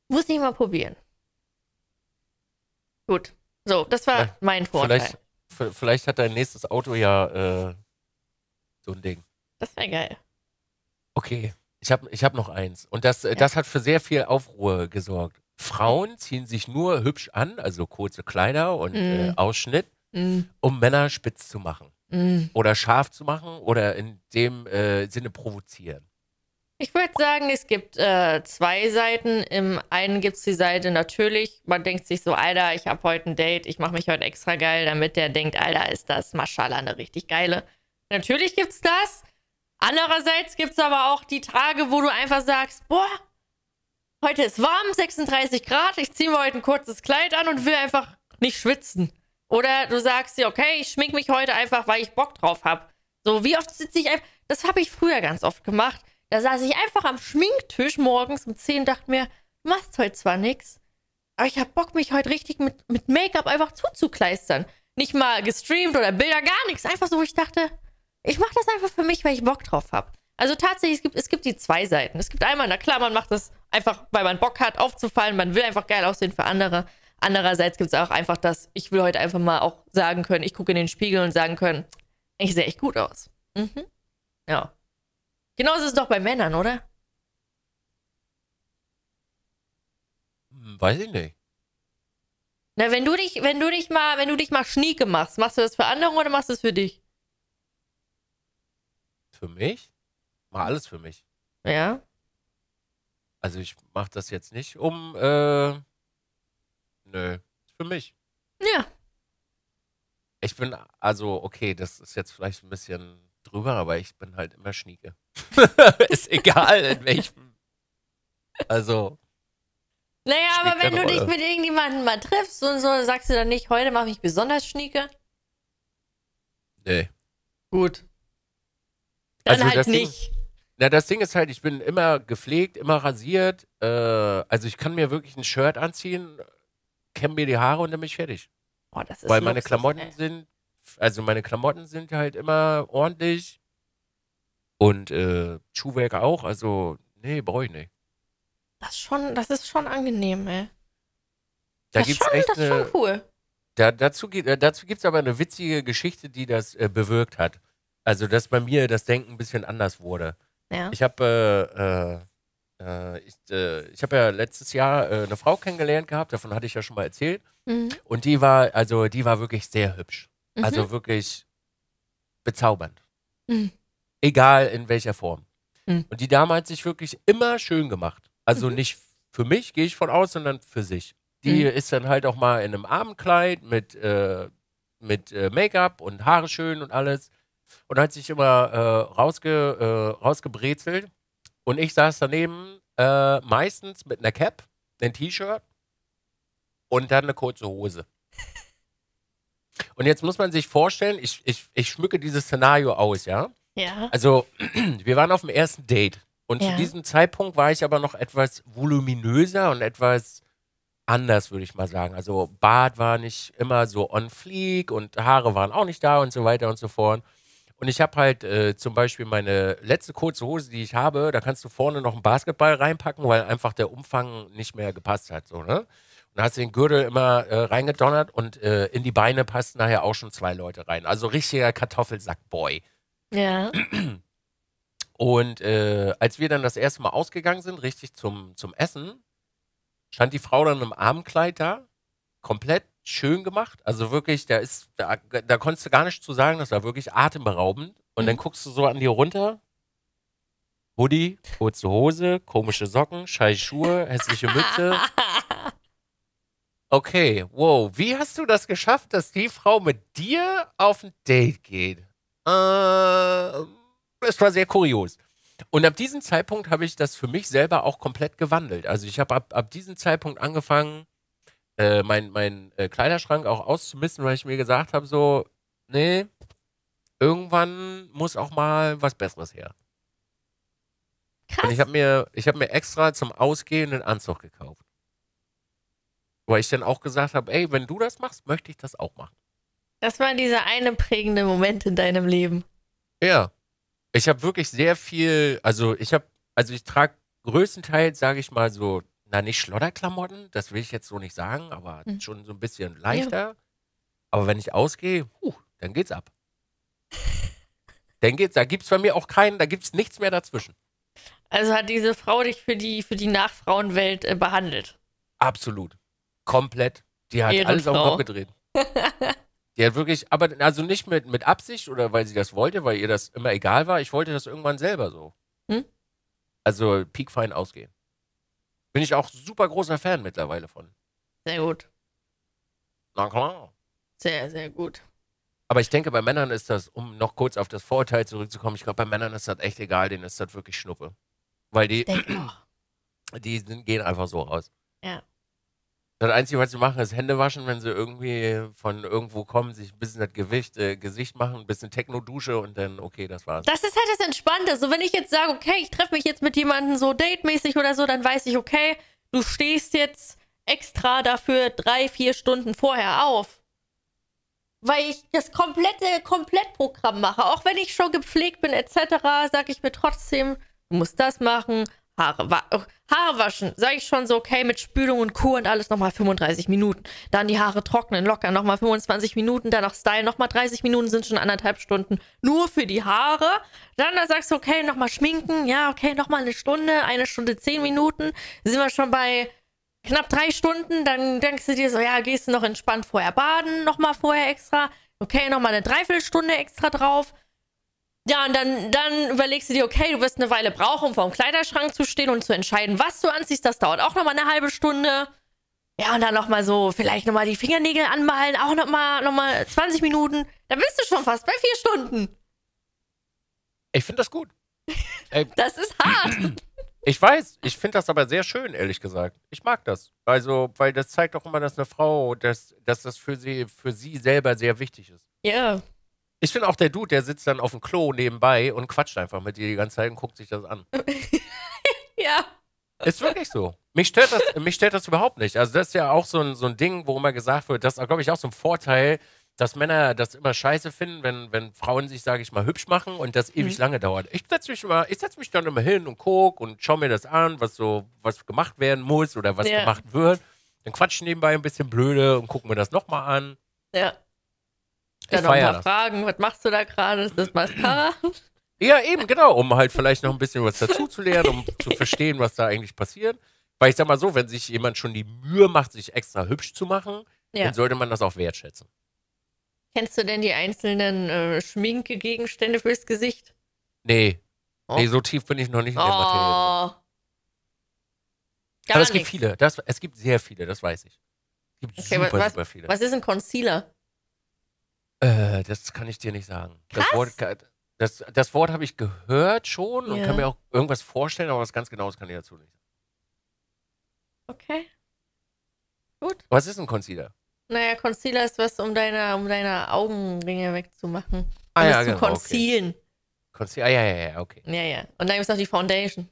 [SPEAKER 2] Muss ich mal probieren. Gut. So, das war ja, mein Vorteil.
[SPEAKER 1] Vielleicht, vielleicht, hat dein nächstes Auto ja äh, so ein Ding. Das wäre geil. Okay, ich habe ich hab noch eins. Und das, ja. das hat für sehr viel Aufruhr gesorgt. Frauen ziehen sich nur hübsch an, also kurze Kleider und mm. äh, Ausschnitt, mm. um Männer spitz zu machen. Mm. Oder scharf zu machen oder in dem äh, Sinne provozieren.
[SPEAKER 2] Ich würde sagen, es gibt äh, zwei Seiten. Im einen gibt es die Seite natürlich, man denkt sich so, Alter, ich habe heute ein Date, ich mache mich heute extra geil, damit der denkt, Alter, ist das Maschala eine richtig geile. Natürlich gibt's das. Andererseits gibt es aber auch die Tage, wo du einfach sagst, boah, heute ist warm, 36 Grad, ich ziehe mir heute ein kurzes Kleid an und will einfach nicht schwitzen. Oder du sagst dir, okay, ich schmink mich heute einfach, weil ich Bock drauf habe. So, wie oft sitze ich einfach, das habe ich früher ganz oft gemacht. Da saß ich einfach am Schminktisch morgens um 10 und dachte mir, du machst heute zwar nichts, aber ich habe Bock, mich heute richtig mit, mit Make-up einfach zuzukleistern. Nicht mal gestreamt oder Bilder, gar nichts. Einfach so, wo ich dachte, ich mache das einfach für mich, weil ich Bock drauf habe. Also tatsächlich, es gibt, es gibt die zwei Seiten. Es gibt einmal, na klar, man macht das einfach, weil man Bock hat, aufzufallen. Man will einfach geil aussehen für andere. Andererseits gibt es auch einfach das, ich will heute einfach mal auch sagen können, ich gucke in den Spiegel und sagen können, ich sehe echt gut aus. Mhm. Ja. Genauso ist es doch bei Männern, oder?
[SPEAKER 1] Hm, weiß ich nicht.
[SPEAKER 2] Na, wenn du dich, wenn du dich mal, wenn du dich mal schnieke machst, machst du das für andere oder machst du das für dich?
[SPEAKER 1] für mich, mache alles für mich. Ja. Also ich mache das jetzt nicht um, äh, nö, für mich. Ja. Ich bin, also okay, das ist jetzt vielleicht ein bisschen drüber, aber ich bin halt immer Schnieke. <laughs> ist egal, in welchem. Also.
[SPEAKER 2] Naja, aber wenn du Rolle. dich mit irgendjemandem mal triffst und so, sagst du dann nicht, heute mache ich besonders Schnieke?
[SPEAKER 1] Nee. Gut. Dann also halt nicht. Ding, na, das Ding ist halt, ich bin immer gepflegt, immer rasiert. Äh, also ich kann mir wirklich ein Shirt anziehen, kämme mir die Haare und dann bin ich fertig. Oh, das ist Weil meine Luxus, Klamotten ey. sind, also meine Klamotten sind halt immer ordentlich. Und äh, Schuhwerk auch, also nee, brauche ich nicht.
[SPEAKER 2] Das, schon, das ist schon angenehm, ey. Da das, gibt's schon, echt das eine, schon cool.
[SPEAKER 1] Da, dazu, äh, dazu gibt es aber eine witzige Geschichte, die das äh, bewirkt hat. Also, dass bei mir das Denken ein bisschen anders wurde. Ja. Ich habe äh, äh, äh, ich, äh, ich hab ja letztes Jahr äh, eine Frau kennengelernt gehabt, davon hatte ich ja schon mal erzählt. Mhm. Und die war, also die war wirklich sehr hübsch. Mhm. Also wirklich bezaubernd. Mhm. Egal in welcher Form. Mhm. Und die Dame hat sich wirklich immer schön gemacht. Also mhm. nicht für mich, gehe ich von aus, sondern für sich. Die mhm. ist dann halt auch mal in einem Abendkleid mit, äh, mit Make-up und Haare schön und alles und hat sich immer äh, rausge, äh, rausgebrezelt. Und ich saß daneben, äh, meistens mit einer Cap, einem T-Shirt und dann eine kurze Hose. Und jetzt muss man sich vorstellen, ich, ich, ich schmücke dieses Szenario aus, ja? Ja. Also, <clears throat> wir waren auf dem ersten Date. Und ja. zu diesem Zeitpunkt war ich aber noch etwas voluminöser und etwas anders, würde ich mal sagen. Also Bart war nicht immer so on fleek und Haare waren auch nicht da und so weiter und so fort. Und ich habe halt äh, zum Beispiel meine letzte kurze Hose, die ich habe, da kannst du vorne noch einen Basketball reinpacken, weil einfach der Umfang nicht mehr gepasst hat. So, ne? Und da hast du den Gürtel immer äh, reingedonnert und äh, in die Beine passten nachher auch schon zwei Leute rein. Also richtiger Kartoffelsackboy. Ja. Und äh, als wir dann das erste Mal ausgegangen sind, richtig zum, zum Essen, stand die Frau dann im Armkleid da, komplett schön gemacht. Also wirklich, da ist, da, da konntest du gar nichts zu sagen, das war wirklich atemberaubend. Und mhm. dann guckst du so an dir runter. Hoodie, kurze Hose, komische Socken, scheiß Schuhe, hässliche Mütze. <laughs> Okay, wow, wie hast du das geschafft, dass die Frau mit dir auf ein Date geht? Ähm, es war sehr kurios. Und ab diesem Zeitpunkt habe ich das für mich selber auch komplett gewandelt. Also ich habe ab, ab diesem Zeitpunkt angefangen, äh, mein, mein äh, Kleiderschrank auch auszumisten, weil ich mir gesagt habe, so, nee, irgendwann muss auch mal was Besseres her. Krass. Und ich habe mir, hab mir extra zum Ausgehen einen Anzug gekauft. Weil ich dann auch gesagt habe, ey, wenn du das machst, möchte ich das auch machen.
[SPEAKER 2] Das war dieser eine prägende Moment in deinem Leben.
[SPEAKER 1] Ja. Ich habe wirklich sehr viel, also ich habe, also ich trage größtenteils, sage ich mal, so na nicht Schlotterklamotten, das will ich jetzt so nicht sagen, aber hm. schon so ein bisschen leichter. Ja. Aber wenn ich ausgehe, huh, dann geht's ab. dann geht's, da gibt's bei mir auch keinen, da gibt's nichts mehr dazwischen.
[SPEAKER 2] Also hat diese Frau dich
[SPEAKER 1] für die, für die Nachfrauenwelt äh, behandelt? Absolut. Komplett. Die hat Ehrenfrau. alles auf den Kopf gedreht. die hat wirklich, aber also nicht mit, mit Absicht oder weil sie das wollte, weil ihr das immer egal war. Ich wollte das irgendwann selber so. Hm? Also piekfein ausgehen. Bin ich auch super großer Fan mittlerweile von. Sehr gut. Na klar.
[SPEAKER 2] Sehr, sehr gut.
[SPEAKER 1] Aber ich denke, bei Männern ist das, um noch kurz auf das Vorurteil zurückzukommen, ich glaube, bei Männern ist das echt egal, denen ist das wirklich Schnuppe. Weil die, <clears throat> die gehen einfach so raus. Ja. Das Einzige, was sie machen, ist Hände waschen, wenn sie irgendwie von irgendwo kommen, sich ein bisschen das Gewicht, äh, Gesicht machen, ein bisschen Techno-Dusche und dann, okay, das war's. Das ist
[SPEAKER 2] halt das Entspannte. So, wenn ich jetzt sage, okay, ich treffe mich jetzt mit jemandem so datemäßig oder so, dann weiß ich, okay, du stehst jetzt extra dafür drei, vier Stunden vorher auf. Weil ich das komplette Komplettprogramm mache. Auch wenn ich schon gepflegt bin, etc., sage ich mir trotzdem, du musst das machen, Haare. Haare waschen, sage ich schon so, okay, mit Spülung und Kur und alles nochmal 35 Minuten. Dann die Haare trocknen, locker nochmal 25 Minuten, dann noch Style, nochmal 30 Minuten sind schon anderthalb Stunden nur für die Haare. Dann da sagst du, okay, nochmal schminken, ja, okay, nochmal eine Stunde, eine Stunde, zehn Minuten, sind wir schon bei knapp drei Stunden, dann denkst du dir so, ja, gehst du noch entspannt vorher baden, nochmal vorher extra, okay, nochmal eine Dreiviertelstunde extra drauf, ja, und dann, dann überlegst du dir, okay, du wirst eine Weile brauchen, um vor dem Kleiderschrank zu stehen und zu entscheiden, was du anziehst. Das dauert auch nochmal eine halbe Stunde. Ja, und dann nochmal so, vielleicht nochmal die Fingernägel anmalen, auch nochmal noch mal 20 Minuten. Da bist du schon fast bei vier Stunden.
[SPEAKER 1] Ich finde das gut. <laughs>
[SPEAKER 2] das ist hart.
[SPEAKER 1] Ich weiß, ich finde das aber sehr schön, ehrlich gesagt. Ich mag das. Also, weil das zeigt auch immer, dass eine Frau, dass, dass das für sie, für sie selber sehr wichtig ist. Ja. Yeah. Ich finde auch der Dude, der sitzt dann auf dem Klo nebenbei und quatscht einfach mit dir die ganze Zeit und guckt sich das an. <laughs> ja. Ist wirklich so. Mich stört, das, mich stört das überhaupt nicht. Also, das ist ja auch so ein, so ein Ding, wo immer gesagt wird, das ist, glaube ich, auch so ein Vorteil, dass Männer das immer scheiße finden, wenn, wenn Frauen sich, sage ich mal, hübsch machen und das ewig mhm. lange dauert. Ich setze mich, setz mich dann immer hin und gucke und schaue mir das an, was so, was gemacht werden muss oder was ja. gemacht wird. Dann quatsche ich nebenbei ein bisschen blöde und gucke mir das nochmal an. Ja. Dann noch ein paar
[SPEAKER 2] Fragen. Was machst du da gerade? Ist das Mascara?
[SPEAKER 1] Ja, eben, genau. Um halt vielleicht noch ein bisschen was dazu zu lernen, um zu verstehen, was da eigentlich passiert. Weil ich sag mal so, wenn sich jemand schon die Mühe macht, sich extra hübsch zu machen, ja. dann sollte man das auch wertschätzen.
[SPEAKER 2] Kennst du denn die einzelnen äh, Schminkegegenstände fürs Gesicht?
[SPEAKER 1] Nee. Oh. Nee, so tief bin ich noch nicht in der oh.
[SPEAKER 2] Materie. Gar Aber es gibt viele. Das,
[SPEAKER 1] es gibt sehr viele, das weiß ich. Es gibt okay, super, was, super viele. Was ist
[SPEAKER 2] ein Concealer?
[SPEAKER 1] Äh, das kann ich dir nicht sagen. Krass. Das Wort, das, das Wort habe ich gehört schon ja. und kann mir auch irgendwas vorstellen, aber was ganz genaues kann ich dazu nicht sagen.
[SPEAKER 2] Okay. Gut.
[SPEAKER 1] Was ist ein Concealer?
[SPEAKER 2] Naja, Concealer ist was, um deine, um deine Augenringe wegzumachen. Um ah, ja, zu genau, concealen.
[SPEAKER 1] Okay. Conceal ah, ja, ja, ja, okay.
[SPEAKER 2] Ja, ja. Und dann gibt es noch die Foundation.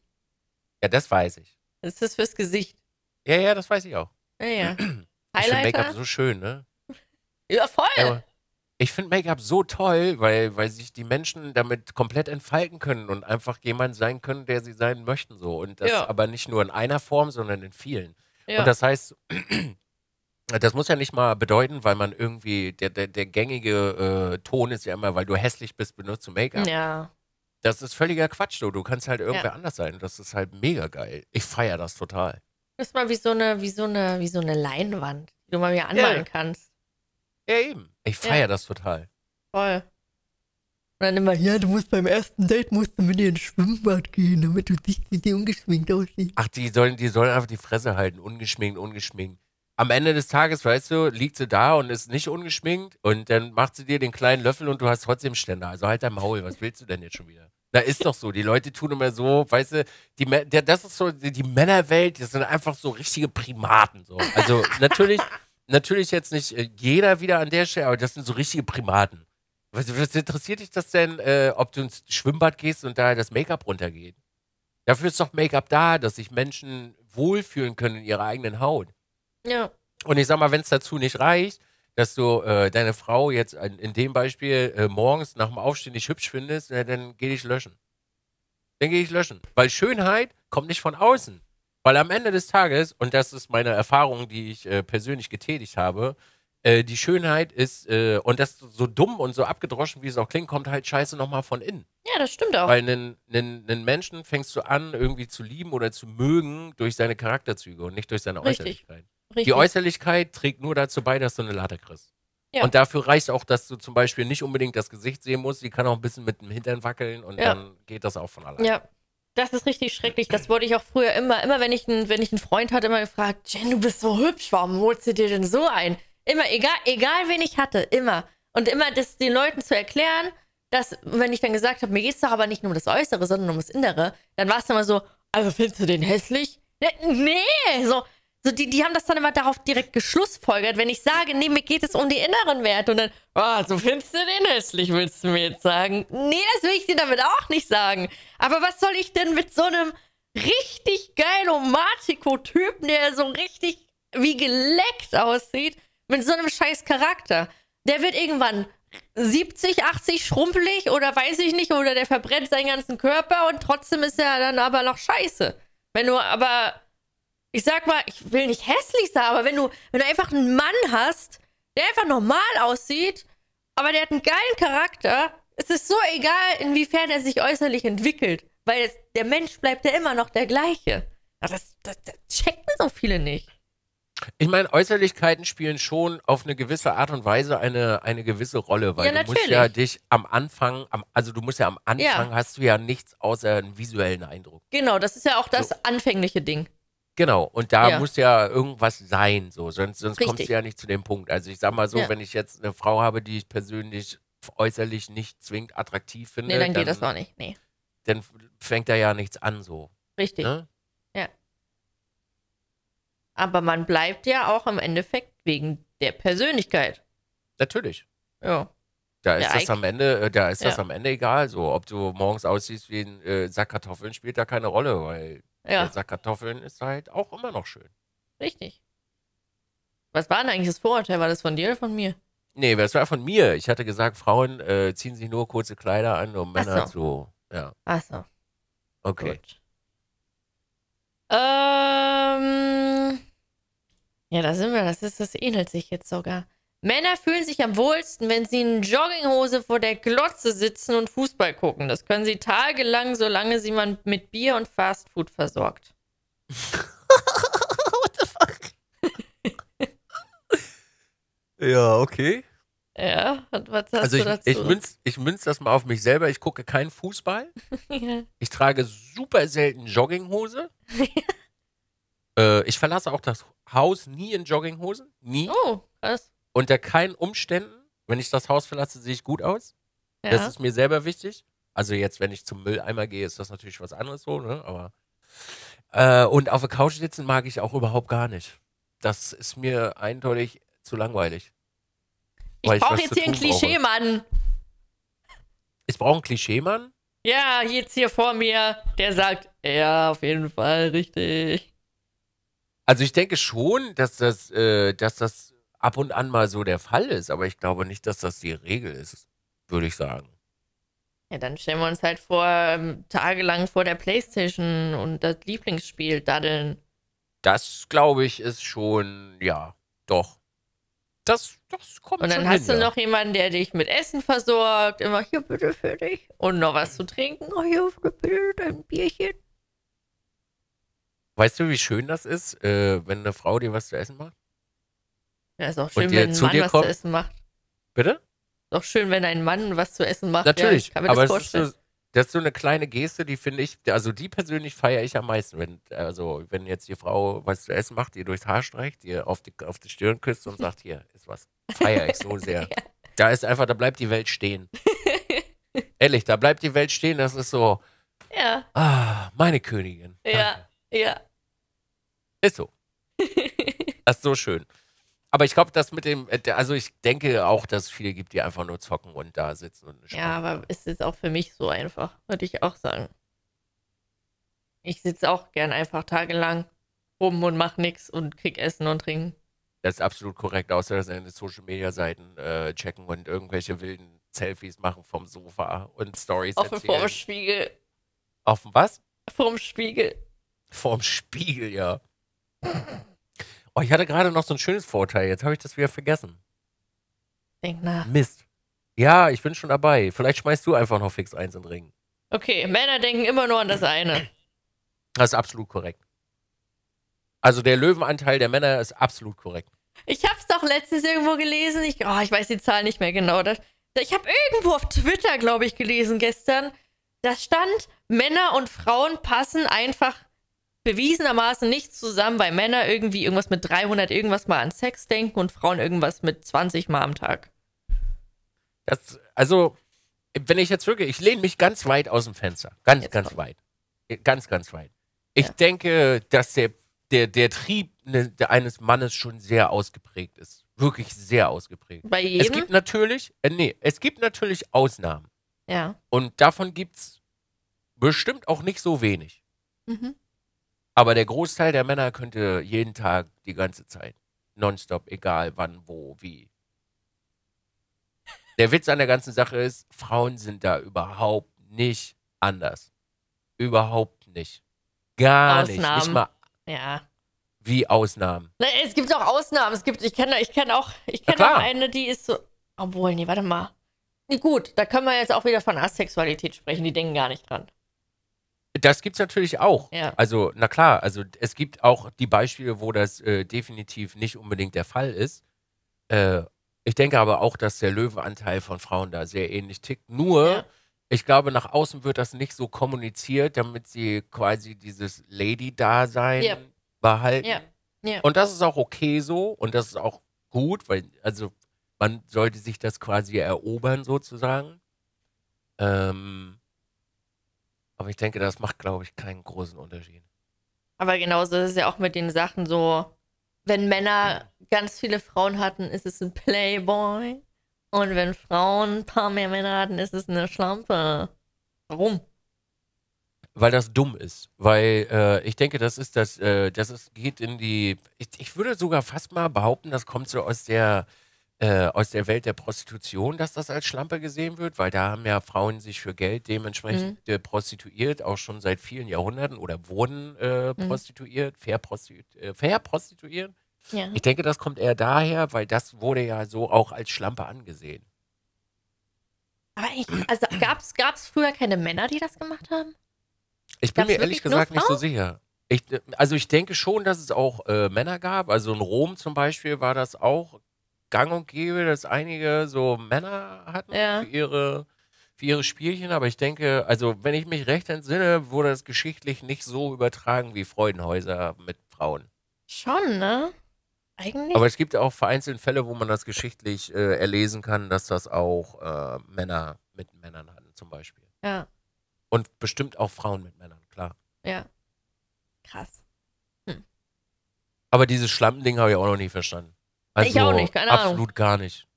[SPEAKER 1] Ja, das weiß ich. Das ist fürs Gesicht. Ja, ja, das weiß ich auch. Ja, ja. <clears throat> Highlighter. Make-up so schön, ne? <laughs> Ja, voll. Ja, ich finde Make-up so toll, weil, weil sich die Menschen damit komplett entfalten können und einfach jemand sein können, der sie sein möchten. So. Und das ja. aber nicht nur in einer Form, sondern in vielen. Ja. Und das heißt, <clears throat> das muss ja nicht mal bedeuten, weil man irgendwie, der, der, der gängige äh, Ton ist ja immer, weil du hässlich bist, benutzt du Make-up. Ja. Das ist völliger Quatsch, du. Du kannst halt irgendwer ja. anders sein. Das ist halt mega geil. Ich feiere das total.
[SPEAKER 2] Das ist mal wie so eine, wie so eine, wie so eine Leinwand, die du mal mir anmalen kannst. Ja, eben.
[SPEAKER 1] Ich feiere ja. das total.
[SPEAKER 2] Voll. Und dann immer, ja, du musst beim ersten Date musst du mit ihr ins Schwimmbad gehen, damit du siehst,
[SPEAKER 1] wie sie ungeschminkt aussieht. Ach, die sollen, die sollen einfach die Fresse halten, ungeschminkt, ungeschminkt. Am Ende des Tages, weißt du, liegt sie da und ist nicht ungeschminkt und dann macht sie dir den kleinen Löffel und du hast trotzdem Ständer. Also halt dein Maul, was willst du denn jetzt schon wieder? Da ist doch so, die Leute tun immer so, weißt du, die, der, das ist so, die, die Männerwelt, das sind einfach so richtige Primaten. So. Also natürlich natürlich jetzt nicht äh, jeder wieder an der Stelle, aber das sind so richtige Primaten. Was, was interessiert dich das denn, äh, ob du ins Schwimmbad gehst und da das Make-up runtergeht? Dafür ist doch Make-up da, dass sich Menschen wohlfühlen können in ihrer eigenen Haut. Ja. Und ich sag mal, wenn es dazu nicht reicht, dass du äh, deine Frau jetzt in, in dem Beispiel äh, morgens nach dem Aufstehen nicht hübsch findest, na, dann geh dich löschen. Dann geh ich löschen. Weil Schönheit kommt nicht von außen. Weil am Ende des Tages, und das ist meine Erfahrung, die ich äh, persönlich getätigt habe, äh, die Schönheit ist, äh, und das so dumm und so abgedroschen, wie es auch klingt, kommt halt scheiße nochmal von innen. Ja, das stimmt auch. Weil einen Menschen fängst du an, irgendwie zu lieben oder zu mögen durch seine Charakterzüge und nicht durch seine Richtig. Äußerlichkeit. Richtig. Die Äußerlichkeit trägt nur dazu bei, dass du eine Latte kriegst. Ja. Und dafür reicht auch, dass du zum Beispiel nicht unbedingt das Gesicht sehen musst. Die kann auch ein bisschen mit dem Hintern wackeln und ja. dann geht das auch von alleine.
[SPEAKER 2] Ja, das ist richtig schrecklich. Das wurde ich auch früher immer, immer wenn ich, ein, wenn ich einen Freund hatte, immer gefragt, Jen, du bist so hübsch, warum holst du dir denn so ein? Immer, egal, egal wen ich hatte, immer. Und immer das den Leuten zu erklären, dass, wenn ich dann gesagt habe, mir geht es doch aber nicht nur um das Äußere, sondern um das Innere, dann war es immer so, also findest du den hässlich? Ne, nee, so, also die, die haben das dann immer darauf direkt geschlussfolgert, wenn ich sage, nee, mir geht es um die inneren Werte und dann, oh, so findest du den hässlich, willst du mir jetzt sagen? Nee, das will ich dir damit auch nicht sagen. Aber was soll ich denn mit so einem richtig geilen geilomatico-Typen, der so richtig wie geleckt aussieht, mit so einem scheiß Charakter? Der wird irgendwann 70, 80 schrumpelig oder weiß ich nicht, oder der verbrennt seinen ganzen Körper und trotzdem ist er dann aber noch scheiße. Wenn du aber ich sag mal, ich will nicht hässlich sein, aber wenn du, wenn du einfach einen Mann hast, der einfach normal aussieht, aber der hat einen geilen Charakter, ist es so egal, inwiefern er sich äußerlich entwickelt, weil es, der Mensch bleibt ja immer noch der gleiche. Das, das, das checken so viele nicht.
[SPEAKER 1] Ich meine, Äußerlichkeiten spielen schon auf eine gewisse Art und Weise eine, eine gewisse Rolle, weil ja, du musst ja dich am Anfang, am, also du musst ja am Anfang ja. hast du ja nichts außer einen visuellen Eindruck.
[SPEAKER 2] Genau, das ist ja auch das so. anfängliche Ding.
[SPEAKER 1] Genau, und da ja. muss ja irgendwas sein, so, sonst, sonst kommst du ja nicht zu dem Punkt. Also ich sag mal so, ja. wenn ich jetzt eine Frau habe, die ich persönlich äußerlich nicht zwingend attraktiv finde. Nee, dann, dann geht das auch nicht, nee. Dann fängt da ja nichts an so.
[SPEAKER 2] Richtig. Ne? Ja. Aber man bleibt ja auch im Endeffekt wegen der Persönlichkeit. Natürlich. Ja.
[SPEAKER 1] Da ist, ja, das am, Ende, äh, da ist das am Ende egal. So, ob du morgens aussiehst wie ein äh, Sack Kartoffeln, spielt da keine Rolle, weil ja. Der Sack Kartoffeln ist halt auch immer noch schön. Richtig. Was war
[SPEAKER 2] denn eigentlich das Vorurteil? War das von dir oder von mir?
[SPEAKER 1] Nee, das war von mir. Ich hatte gesagt, Frauen äh, ziehen sich nur kurze Kleider an, um Männer so. zu. Ja. Ach so. Okay. Gut.
[SPEAKER 2] Ähm, ja, da sind wir. Das ist, das ähnelt sich jetzt sogar. Männer fühlen sich am wohlsten, wenn sie in Jogginghose vor der Glotze sitzen und Fußball gucken. Das können sie tagelang, solange sie man mit Bier und Fastfood versorgt. <laughs> What the
[SPEAKER 1] fuck? ja, okay. Ja, und
[SPEAKER 2] was hast also ich, du dazu? Ich münze,
[SPEAKER 1] ich münze das mal auf mich selber. Ich gucke keinen Fußball. <laughs> ja. Ich trage super selten Jogginghose. <laughs> äh, ich verlasse auch das Haus nie in Jogginghosen. Nie. Oh, krass unter keinen Umständen, wenn ich das Haus verlasse, sehe ich gut aus. Ja. Das ist mir selber wichtig. Also jetzt, wenn ich zum Mülleimer gehe, ist das natürlich was anderes so, ne? Aber äh, und auf der Couch sitzen mag ich auch überhaupt gar nicht. Das ist mir eindeutig zu langweilig. Ich brauche jetzt hier einen
[SPEAKER 2] Klischeemann.
[SPEAKER 1] Ich brauche einen Klischeemann?
[SPEAKER 2] Ja, jetzt hier vor mir, der sagt, ja,
[SPEAKER 1] auf jeden Fall richtig. Also ich denke schon, dass das, äh, dass das ab und an mal so der Fall ist, aber ich glaube nicht, dass das die Regel ist, würde ich sagen.
[SPEAKER 2] Ja, dann stellen wir uns halt vor, ähm, tagelang vor der Playstation und das Lieblingsspiel daddeln.
[SPEAKER 1] Das, glaube ich, ist schon, ja, doch.
[SPEAKER 2] Das, das kommt Und dann hast hin, du ja. noch jemanden, der dich mit Essen versorgt, immer hier bitte für dich. Und noch was zu trinken, oh, hier bitte dein Bierchen.
[SPEAKER 1] Weißt du, wie schön das ist, äh, wenn eine Frau dir was zu essen macht?
[SPEAKER 2] Ja, ist auch schön, wenn ein Mann was kommt, zu essen macht. Bitte? Ist auch schön, wenn ein Mann was zu essen macht. Natürlich, ja, aber das, das, ist so,
[SPEAKER 1] das, ist so, eine kleine Geste, die finde ich, also die persönlich feiere ich am meisten. Wenn, also, wenn jetzt die Frau was zu essen macht, ihr durchs Haar streicht, ihr auf die, auf die Stirn küsst und sagt, hier ist was. Feiere ich so <laughs> sehr. ja. Da ist einfach, da bleibt die Welt stehen. <laughs> Ehrlich, da bleibt die Welt stehen. Das ist so. Ja. Ah, meine Königin.
[SPEAKER 2] Ja, ja.
[SPEAKER 1] Ist so. <laughs> das ist so schön aber ich glaube, dass mit dem, äh, also ich denke auch, dass es viele gibt, die einfach nur zocken und da sitzen und
[SPEAKER 2] Ja, aber es ist auch für mich so einfach, würde ich auch sagen. Ich sitze auch gern einfach tagelang rum und mach nichts und krieg Essen und Trinken.
[SPEAKER 1] Das ist absolut korrekt, außer dass seine Social Media Seiten äh, checken und irgendwelche wilden Selfies machen vom Sofa und Stories Offen erzählen. Vorm
[SPEAKER 2] Spiegel. Offen was? Vorm Spiegel.
[SPEAKER 1] Vorm Spiegel, ja. Oh, ich hatte gerade noch so ein schönes Vorteil. Jetzt habe ich das wieder vergessen. Denk nach. Mist. Ja, ich bin schon dabei. Vielleicht schmeißt du einfach noch fix eins in den Ring.
[SPEAKER 2] Okay, Männer denken immer nur an das eine.
[SPEAKER 1] Das ist absolut korrekt. Also der Löwenanteil der Männer ist absolut korrekt.
[SPEAKER 2] Ich habe es doch letztens irgendwo gelesen. Ich, oh, ich weiß die Zahl nicht mehr genau. Das, ich habe irgendwo auf Twitter, glaube ich, gelesen gestern. Da stand, Männer und Frauen passen einfach bewiesenermaßen nicht zusammen, weil Männer irgendwie irgendwas mit 300 irgendwas mal an Sex
[SPEAKER 1] denken und Frauen irgendwas mit 20 mal am Tag. Das, also, wenn ich jetzt wirklich, ich lehne mich ganz weit aus dem Fenster. Ganz, jetzt ganz kommt. weit. Ganz, ganz weit. Ich ja. denke, dass der, der, der Trieb ne, eines Mannes schon sehr ausgeprägt ist. Wirklich sehr ausgeprägt. Bei jedem? Es gibt natürlich, äh, nee, es gibt natürlich Ausnahmen. Ja. Und davon gibt es bestimmt auch nicht so wenig. Mhm. Aber der Großteil der Männer könnte jeden Tag, die ganze Zeit, nonstop, egal wann, wo, wie. Der Witz an der ganzen Sache ist, Frauen sind da überhaupt nicht anders. Überhaupt nicht. Gar Ausnahmen. nicht. Nicht mal. Ja. Wie Ausnahmen.
[SPEAKER 2] Na, ne, es gibt auch Ausnahmen. Es gibt, ich kenne ich kenn auch, ich kenne auch eine, die ist so. Obwohl, nee, warte mal. Nee, gut, da können wir jetzt auch wieder von Asexualität sprechen, die denken gar nicht dran.
[SPEAKER 1] Das gibt es natürlich auch. Ja. Also, na klar, also es gibt auch die Beispiele, wo das äh, definitiv nicht unbedingt der Fall ist. Äh, ich denke aber auch, dass der Löwenanteil von Frauen da sehr ähnlich tickt. Nur, ja. ich glaube, nach außen wird das nicht so kommuniziert, damit sie quasi dieses Lady-Dasein ja. behalten. Und das ist auch okay so und das ist auch gut, weil, also, man sollte sich das quasi erobern, sozusagen. Ähm, aber ich denke, das macht, glaube ich, keinen großen Unterschied.
[SPEAKER 2] Aber genauso ist es ja auch mit den Sachen so, wenn Männer ganz viele Frauen hatten, ist es ein Playboy. Und wenn Frauen ein paar mehr Männer hatten, ist es eine Schlampe. Warum?
[SPEAKER 1] Weil das dumm ist. Weil äh, ich denke, das ist das, äh, das ist, geht in die. Ich, ich würde sogar fast mal behaupten, das kommt so aus der äh, aus der Welt der Prostitution, dass das als Schlampe gesehen wird, weil da haben ja Frauen sich für Geld dementsprechend mhm. Äh, prostituiert, auch schon seit vielen Jahrhunderten oder wurden äh, mhm. prostituiert, verprostituiert. Äh, Ja. Ich denke, das kommt eher daher, weil das wurde ja so auch als Schlampe angesehen.
[SPEAKER 2] Aber ich, also gab es früher keine Männer, die das gemacht haben? Ich bin gab's mir ehrlich gesagt nicht so
[SPEAKER 1] sicher. Ich, äh, also ich denke schon, dass es auch äh, Männer gab. Also in Rom zum Beispiel war das auch gang und gäbe, dass einige so Männer hatten ja. für, ihre, für ihre Spielchen. Aber ich denke, also wenn ich mich recht entsinne, wurde das geschichtlich nicht so übertragen wie Freudenhäuser mit Frauen.
[SPEAKER 2] Schon, ne? Eigentlich? Aber es gibt
[SPEAKER 1] auch vereinzelt Fälle, wo man das geschichtlich äh, erlesen kann, dass das auch äh, Männer mit Männern hatten, zum Beispiel. Ja. Und bestimmt auch Frauen mit Männern, klar.
[SPEAKER 2] Ja. Krass. Hm.
[SPEAKER 1] Aber dieses Schlampending habe ich auch noch nie verstanden. Also, ich auch nicht, keine Ahnung. Absolut gar nicht.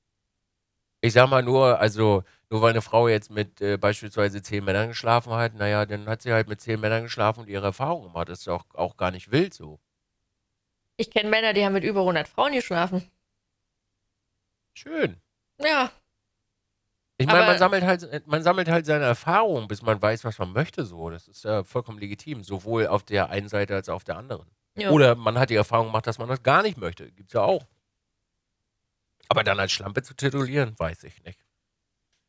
[SPEAKER 1] Ich sag mal nur, also, nur weil eine Frau jetzt mit äh, beispielsweise zehn Männern geschlafen hat, naja, dann hat sie halt mit zehn Männern geschlafen und ihre Erfahrungen gemacht. Das ist auch, auch gar nicht wild so.
[SPEAKER 2] Ich kenne Männer, die haben mit über 100 Frauen geschlafen.
[SPEAKER 1] Schön. Ja.
[SPEAKER 3] Ich meine, man sammelt
[SPEAKER 1] halt, man sammelt halt seine Erfahrungen, bis man weiß, was man möchte. So, das ist ja vollkommen legitim, sowohl auf der einen Seite als auch auf der anderen. Ja. Oder man hat die Erfahrung gemacht, dass man das gar nicht möchte. Gibt's ja auch. Aber dann als Schlampe zu titulieren, weiß ich nicht.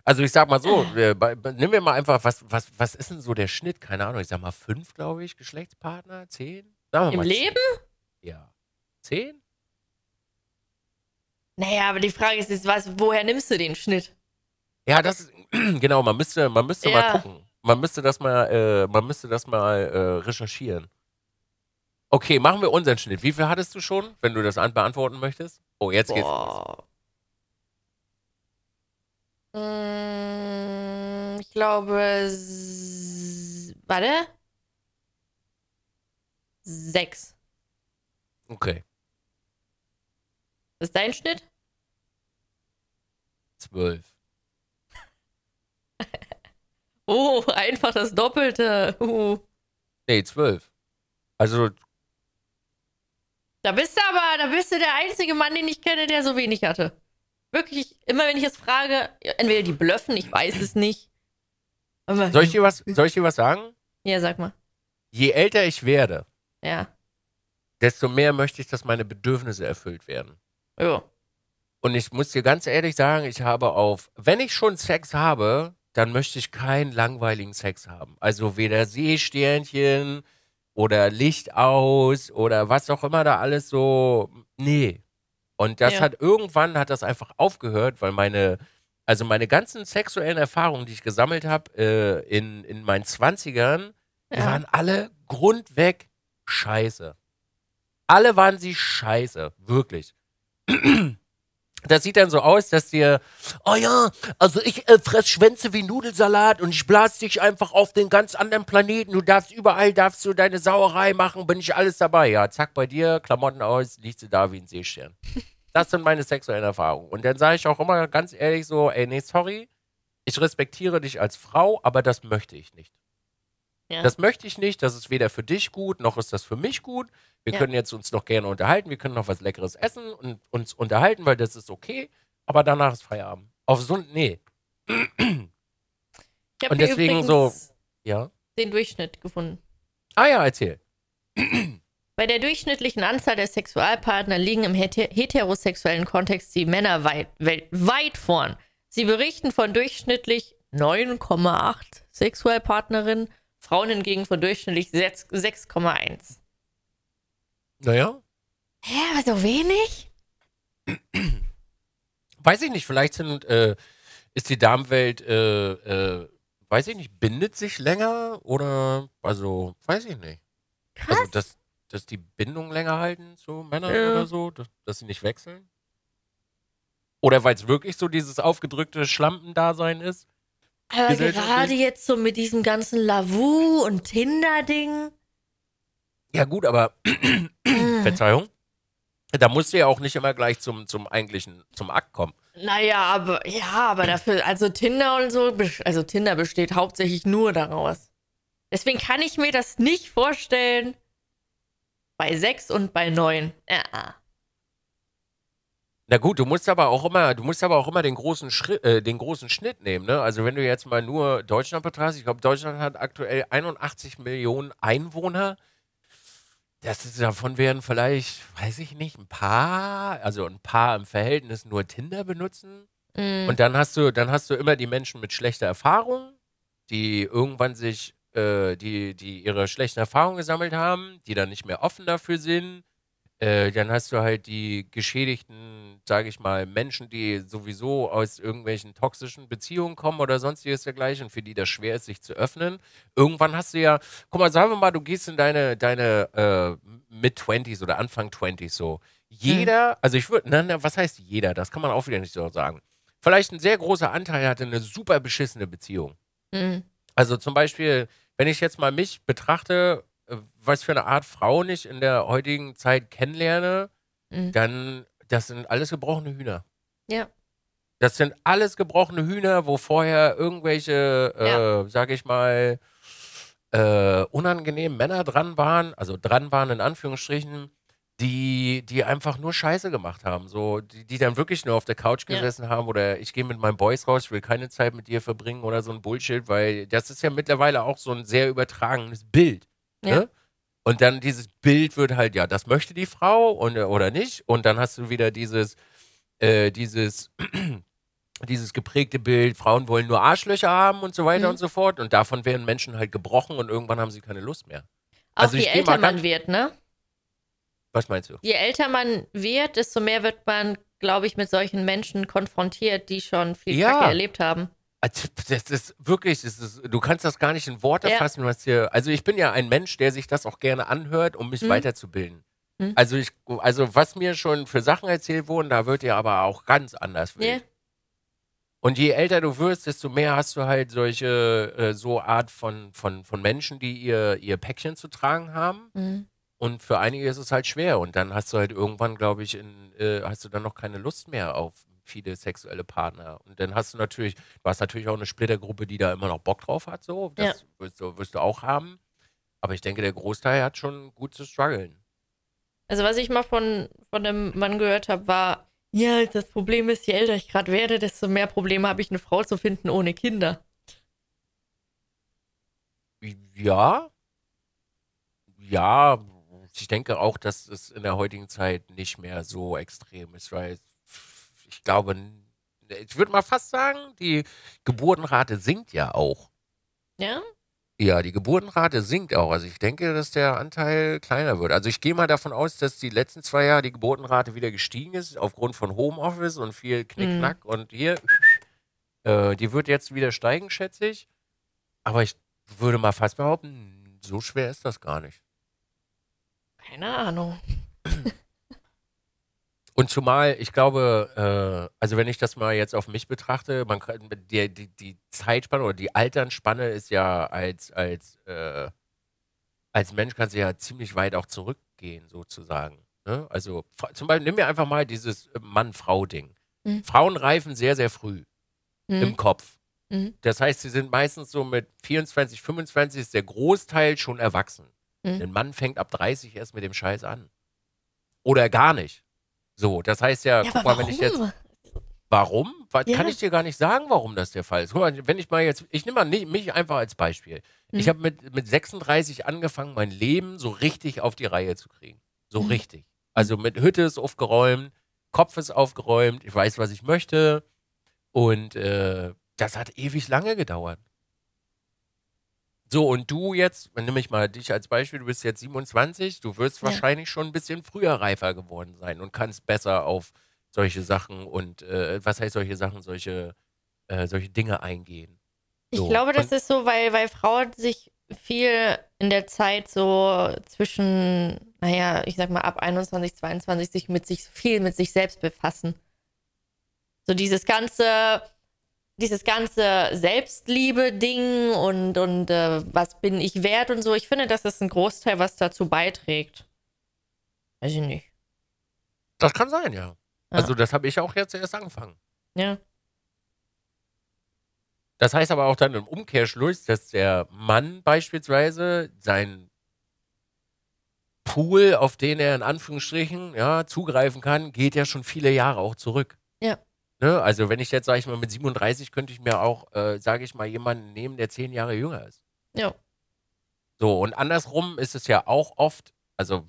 [SPEAKER 1] Also ich sag mal so, wir, bei, nehmen wir mal einfach, was, was, was ist denn so der Schnitt? Keine Ahnung, ich sag mal fünf, glaube ich, Geschlechtspartner, zehn? Sagen wir Im mal Leben? Ja. Zehn?
[SPEAKER 2] Naja, aber die Frage ist jetzt, was, woher nimmst du den Schnitt?
[SPEAKER 1] Ja, das <clears throat> genau, man müsste, man müsste ja. mal gucken. Man müsste das mal, äh, man müsste das mal äh, recherchieren. Okay, machen wir unseren Schnitt. Wie viel hattest du schon, wenn du das beantworten möchtest? Oh, jetzt Boah. geht's. Los.
[SPEAKER 2] Hm, ich glaube, warte. Sechs. Okay. Was ist dein Schnitt? Zwölf. <laughs> oh, einfach das Doppelte. <laughs> Uh.
[SPEAKER 1] Nee, zwölf. Also.
[SPEAKER 2] Da bist du aber, da bist du der einzige Mann, den ich kenne, der so wenig hatte wirklich, immer wenn ich es frage, entweder die blöffen, ich weiß es nicht. Aber soll, ich
[SPEAKER 1] dir was, soll ich dir was sagen? Ja, sag mal. Je älter ich werde, ja. desto mehr möchte ich, dass meine Bedürfnisse erfüllt werden. Ja. Und ich muss dir ganz ehrlich sagen, ich habe auf, wenn ich schon Sex habe, dann möchte ich keinen langweiligen Sex haben. Also weder Seesternchen oder Licht aus oder was auch immer da alles so. Nee, und das ja. hat irgendwann hat das einfach aufgehört, weil meine, also meine ganzen sexuellen Erfahrungen, die ich gesammelt habe äh, in, in meinen Zwanzigern, ja. waren alle grundweg scheiße. Alle waren sie scheiße, wirklich. <clears throat> das sieht dann so aus, dass dir, oh ja, also ich äh, fress Schwänze wie Nudelsalat und ich blas dich einfach auf den ganz anderen Planeten. Du darfst überall, darfst du deine Sauerei machen, bin ich alles dabei. Ja, zack, bei dir, Klamotten aus, liegst du da wie ein Seestern. <laughs> Das sind meine sexuellen Erfahrungen. Und dann sage ich auch immer ganz ehrlich so, ey, nee, sorry, ich respektiere dich als Frau, aber das möchte ich nicht. Ja. Das möchte ich nicht. Das ist weder für dich gut, noch ist das für mich gut. Wir ja. können jetzt uns noch gerne unterhalten. Wir können noch was Leckeres essen und uns unterhalten, weil das ist okay. Aber danach ist Feierabend. Auf so nee. Ich und deswegen so, ja.
[SPEAKER 2] Den Durchschnitt gefunden.
[SPEAKER 1] Ah ja, erzähl.
[SPEAKER 2] Bei der durchschnittlichen Anzahl der Sexualpartner liegen im heterosexuellen Kontext die Männer weit, weit vorn. Sie berichten von durchschnittlich 9,8 Sexualpartnerinnen Frauen hingegen von durchschnittlich 6,1. Naja. Hä, aber so wenig?
[SPEAKER 1] Weiß ich nicht, vielleicht sind, äh, ist die Darmwelt, äh, äh, weiß ich nicht, bindet sich länger oder, also, weiß ich nicht. Also, Krass. Also, dass, dass die Bindung länger halten zu Männern ja. oder so, dass, dass sie nicht wechseln? Oder weil es wirklich so dieses aufgedrückte Schlampendasein ist?
[SPEAKER 2] Aber gerade jetzt so mit diesem ganzen Lavu und Tinder-Ding.
[SPEAKER 1] Ja, gut, aber <clears throat> Verzeihung. Da musst du ja auch nicht immer gleich zum, zum eigentlichen, zum Akt kommen.
[SPEAKER 2] Naja, aber ja, aber dafür, also Tinder und so, also Tinder besteht hauptsächlich nur daraus. Deswegen kann ich mir das nicht vorstellen bei sechs und bei neun. Ja.
[SPEAKER 1] Na gut, du musst aber auch immer, du musst aber auch immer den großen Schritt, äh, den großen Schnitt nehmen. Ne? Also wenn du jetzt mal nur Deutschland betrachtest, ich glaube, Deutschland hat aktuell 81 Millionen Einwohner. Das ist, davon werden vielleicht, weiß ich nicht, ein paar, also ein paar im Verhältnis nur Tinder benutzen. Mhm. Und dann hast du, dann hast du immer die Menschen mit schlechter Erfahrung, die irgendwann sich, äh, die, die ihre schlechten Erfahrungen gesammelt haben, die dann nicht mehr offen dafür sind äh, dann hast du halt die geschädigten, sage ich mal, Menschen, die sowieso aus irgendwelchen toxischen Beziehungen kommen oder sonstiges dergleichen, für die das schwer ist, sich zu öffnen. Irgendwann hast du ja, guck mal, sagen wir mal, du gehst in deine, deine äh, Mid-20s oder Anfang 20s so. Hm. Jeder, hm. also ich würde, ne, ne, was heißt jeder? Das kann man auch wieder nicht so sagen. Vielleicht ein sehr großer Anteil hatte eine super beschissene Beziehung. Hm. Also zum Beispiel, wenn ich jetzt mal mich betrachte, was für eine Art Frau ich in der heutigen Zeit kennenlerne, mhm. dann, das sind alles gebrochene Hühner. Ja. Das sind alles gebrochene Hühner, wo vorher irgendwelche, äh, sag ich mal, äh, unangenehmen Männer dran waren, also dran waren in Anführungsstrichen, die, die einfach nur Scheiße gemacht haben. So, die, die dann wirklich nur auf der Couch gesessen ja. haben oder ich gehe mit meinen Boys raus, ich will keine Zeit mit dir verbringen oder so ein Bullshit, weil das ist ja mittlerweile auch so ein sehr übertragenes Bild. Ne? Ja. Ne? Und dann dieses Bild wird halt, ja, das möchte die Frau und, äh, oder nicht. Und dann hast du wieder dieses, äh, dieses, <clears throat> dieses geprägte Bild, Frauen wollen nur Arschlöcher haben und so weiter mhm. und so fort. Und davon werden Menschen halt gebrochen und irgendwann haben sie keine Lust mehr. Auch also je älter man wird, ne? Was meinst du? Je
[SPEAKER 2] älter man wird, desto mehr wird man, glaube ich, mit solchen Menschen konfrontiert, die schon viel ja. Kacke erlebt haben.
[SPEAKER 1] Also, Das ist wirklich, das ist, du kannst das gar nicht in Worte ja. fassen, was hier. Also ich bin ja ein Mensch, der sich das auch gerne anhört, um mich mhm. weiterzubilden. Mhm. Also ich, also was mir schon für Sachen erzählt wurden, da wird ja aber auch ganz anders Ja. Und je älter du wirst, desto mehr hast du halt solche äh, so Art von, von, von Menschen, die ihr, ihr Päckchen zu tragen haben. Mhm. Und für einige ist es halt schwer. Und dann hast du halt irgendwann, glaube ich, in, äh, hast du dann noch keine Lust mehr auf viele sexuelle Partner. Und dann hast du natürlich, du hast natürlich auch eine Splittergruppe, die da immer noch Bock drauf hat, so. Das ja. wirst, du, wirst du auch haben. Aber ich denke, der Großteil hat schon gut zu strugglen.
[SPEAKER 2] Also, was ich mal von, von einem Mann gehört habe, war, ja, das Problem ist, je älter ich gerade werde, desto mehr Probleme habe ich, eine Frau zu finden ohne Kinder.
[SPEAKER 1] Ja. Ja, ich denke auch, dass es in der heutigen Zeit nicht mehr so extrem ist, weil ich glaube, ich würde mal fast sagen, die Geburtenrate sinkt ja auch. Ja? Ja, die Geburtenrate sinkt auch. Also ich denke, dass der Anteil kleiner wird. Also ich gehe mal davon aus, dass die letzten zwei Jahre die Geburtenrate wieder gestiegen ist, aufgrund von Homeoffice und viel Knickknack mhm. und hier. Äh, die wird jetzt wieder steigen, schätze ich. Aber ich würde mal fast behaupten, so schwer ist das gar nicht.
[SPEAKER 2] Keine Ahnung.
[SPEAKER 1] Und zumal, ich glaube, äh, also wenn ich das mal jetzt auf mich betrachte, man kann, die, die, die Zeitspanne oder die Alternspanne ist ja als, als, äh, als Mensch kann sie ja ziemlich weit auch zurückgehen, sozusagen. Ne? Also zum Beispiel, nimm mir einfach mal dieses Mann-Frau-Ding. Mhm. Frauen reifen sehr, sehr früh mhm. im Kopf. Mhm. Das heißt, sie sind meistens so mit 24, 25 ist der Großteil schon erwachsen. Mhm. Ein Mann fängt ab 30 erst mit dem Scheiß an. Oder gar nicht. So, das heißt ja, ja guck mal, warum? wenn ich jetzt. Warum? Was, ja. Kann ich dir gar nicht sagen, warum das der Fall ist. Guck mal, wenn ich mal jetzt, ich nehme mal mich einfach als Beispiel. Mhm. Ich habe mit, mit 36 angefangen, mein Leben so richtig auf die Reihe zu kriegen. So mhm. richtig. Also mit Hütte ist aufgeräumt, Kopf ist aufgeräumt, ich weiß, was ich möchte. Und äh, das hat ewig lange gedauert. So, und du jetzt, nehme ich mal dich als Beispiel, du bist jetzt 27, du wirst ja. wahrscheinlich schon ein bisschen früher reifer geworden sein und kannst besser auf solche Sachen und äh, was heißt solche Sachen, solche, äh, solche Dinge eingehen. So. Ich glaube, das und
[SPEAKER 2] ist so, weil, weil Frauen sich viel in der Zeit so zwischen, naja, ich sag mal ab 21, 22 sich mit sich, viel mit sich selbst befassen. So dieses ganze, dieses ganze Selbstliebe-Ding und, und äh, was bin ich wert und so, ich finde, das ist ein Großteil, was dazu beiträgt. Weiß ich nicht. Das kann sein, ja.
[SPEAKER 1] Ah. Also das habe ich auch jetzt erst angefangen. Ja. Das heißt aber auch dann im Umkehrschluss, dass der Mann beispielsweise sein Pool, auf den er in Anführungsstrichen ja, zugreifen kann, geht ja schon viele Jahre auch zurück. Ne? Also wenn ich jetzt, sage ich mal, mit 37 könnte ich mir auch, äh, sage ich mal, jemanden nehmen, der zehn Jahre jünger ist. Ja. So, und andersrum ist es ja auch oft, also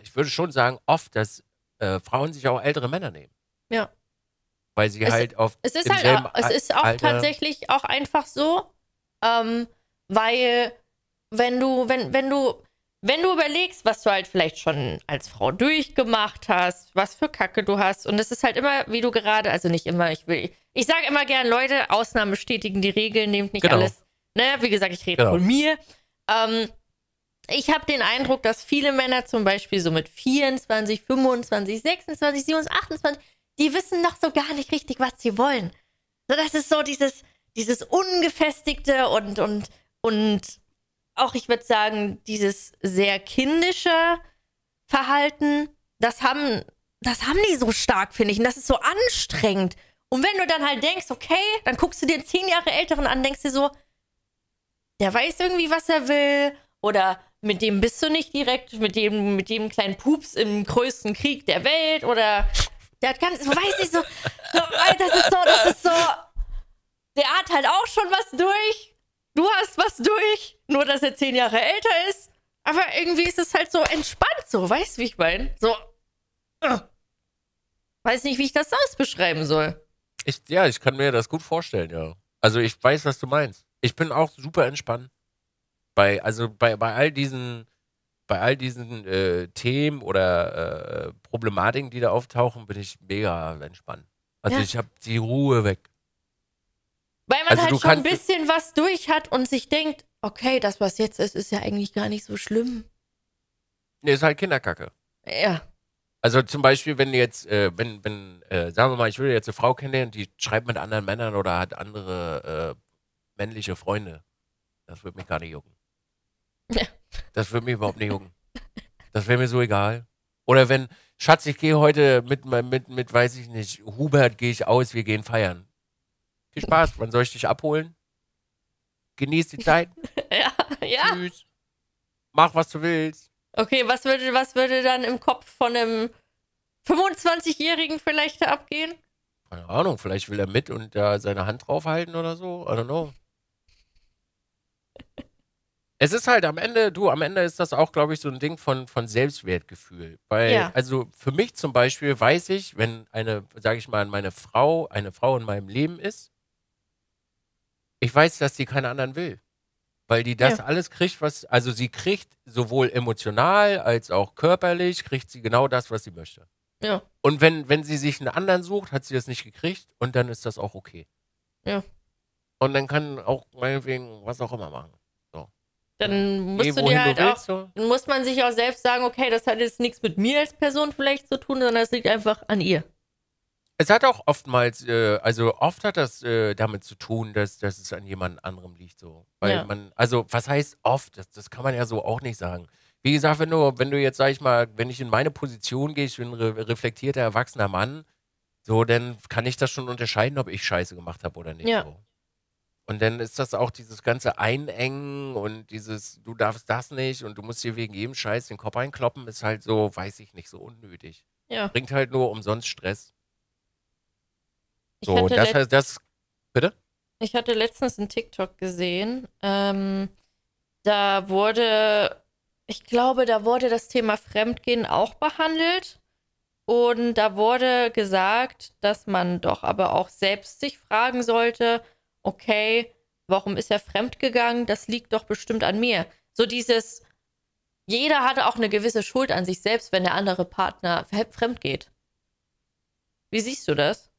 [SPEAKER 1] ich würde schon sagen, oft, dass äh, Frauen sich auch ältere Männer nehmen. Ja. Weil sie es, halt oft. Es ist halt, auch, es ist auch tatsächlich
[SPEAKER 2] auch einfach so, ähm, weil wenn du, wenn, wenn du, wenn du überlegst, was du halt vielleicht schon als Frau durchgemacht hast, was für Kacke du hast, und es ist halt immer, wie du gerade, also nicht immer, ich will, ich sage immer gern, Leute, Ausnahmen bestätigen die Regeln, nehmt nicht genau. alles. Ne, wie gesagt, ich rede genau. von mir. Ähm, ich habe den Eindruck, dass viele Männer zum Beispiel so mit 24, 25, 26, 27, 28, die wissen noch so gar nicht richtig, was sie wollen. So, das ist so dieses, dieses Ungefestigte und, und, und auch, ich würde sagen, dieses sehr kindische Verhalten, das haben, das haben die so stark, finde ich. Und das ist so anstrengend. Und wenn du dann halt denkst, okay, dann guckst du dir zehn Jahre Älteren an, denkst dir so, der weiß irgendwie, was er will. Oder mit dem bist du nicht direkt, mit dem, mit dem kleinen Pups im größten Krieg der Welt. Oder der hat ganz, weiß ich so, so das ist so, das ist so, der hat halt auch schon was durch. Du hast was durch. Nur, dass er zehn Jahre älter ist. Aber irgendwie ist es halt so entspannt, so, weißt du, wie ich meine? So. Äh. Weiß nicht, wie ich das sonst beschreiben soll.
[SPEAKER 1] Ich, ja, ich kann mir das gut vorstellen, ja. Also ich weiß, was du meinst. Ich bin auch super entspannt. Bei, also bei, bei all diesen, bei all diesen äh, Themen oder äh, Problematiken, die da auftauchen, bin ich mega entspannt. Also ja. ich habe die Ruhe weg.
[SPEAKER 2] Weil man also halt schon ein bisschen was durch hat und sich denkt, okay, das, was jetzt ist, ist ja eigentlich gar nicht so schlimm.
[SPEAKER 1] Nee, ist halt Kinderkacke. Ja. Also zum Beispiel, wenn jetzt, äh, wenn, wenn, äh, sagen wir mal, ich würde jetzt eine Frau kennenlernen, die schreibt mit anderen Männern oder hat andere äh, männliche Freunde. Das würde mich gar nicht jucken. Ja. Das würde mich überhaupt nicht jucken. Das wäre mir so egal. Oder wenn, Schatz, ich gehe heute mit, mit, mit, weiß ich nicht, Hubert gehe ich aus, wir gehen feiern. Viel Spaß, wann soll ich dich abholen? Genieß die Zeit. <laughs> ja, ja. Tschüss. Mach, was du willst.
[SPEAKER 2] Okay, was würde, was würde dann im Kopf von einem 25-Jährigen vielleicht da abgehen?
[SPEAKER 1] Keine Ahnung, vielleicht will er mit und da seine Hand draufhalten oder so. I don't know. <laughs> es ist halt am Ende, du, am Ende ist das auch, glaube ich, so ein Ding von, von Selbstwertgefühl. Weil, ja. also für mich zum Beispiel weiß ich, wenn eine, sage ich mal, meine Frau, eine Frau in meinem Leben ist, ich weiß, dass sie keinen anderen will. Weil die das ja. alles kriegt, was, also sie kriegt sowohl emotional als auch körperlich, kriegt sie genau das, was sie möchte. Ja. Und wenn, wenn sie sich einen anderen sucht, hat sie das nicht gekriegt und dann ist das auch okay. Ja. Und dann kann auch meinetwegen was auch immer machen. So. Dann musst Geh, du dir halt du willst,
[SPEAKER 2] auch, so. muss man sich auch selbst sagen, okay, das hat jetzt nichts mit mir als Person vielleicht zu tun, sondern es liegt einfach an ihr.
[SPEAKER 1] Es hat auch oftmals, äh, also oft hat das äh, damit zu tun, dass, dass es an jemand anderem liegt so. Weil ja. man, also was heißt oft? Das, das kann man ja so auch nicht sagen. Wie gesagt, wenn du, wenn du jetzt, sag ich mal, wenn ich in meine Position gehe, ich bin ein re reflektierter, erwachsener Mann, so, dann kann ich das schon unterscheiden, ob ich Scheiße gemacht habe oder nicht. Ja. So. Und dann ist das auch dieses ganze Einengen und dieses, du darfst das nicht und du musst dir wegen jedem Scheiß den Kopf einkloppen, ist halt so, weiß ich nicht, so unnötig. Ja. Bringt halt nur umsonst Stress.
[SPEAKER 2] So, das heißt, das. Bitte? Ich hatte letztens einen TikTok gesehen. Ähm, da wurde, ich glaube, da wurde das Thema Fremdgehen auch behandelt. Und da wurde gesagt, dass man doch aber auch selbst sich fragen sollte, okay, warum ist er fremdgegangen? Das liegt doch bestimmt an mir. So dieses, jeder hatte auch eine gewisse Schuld an sich selbst, wenn der andere Partner fremd geht. Wie siehst du das?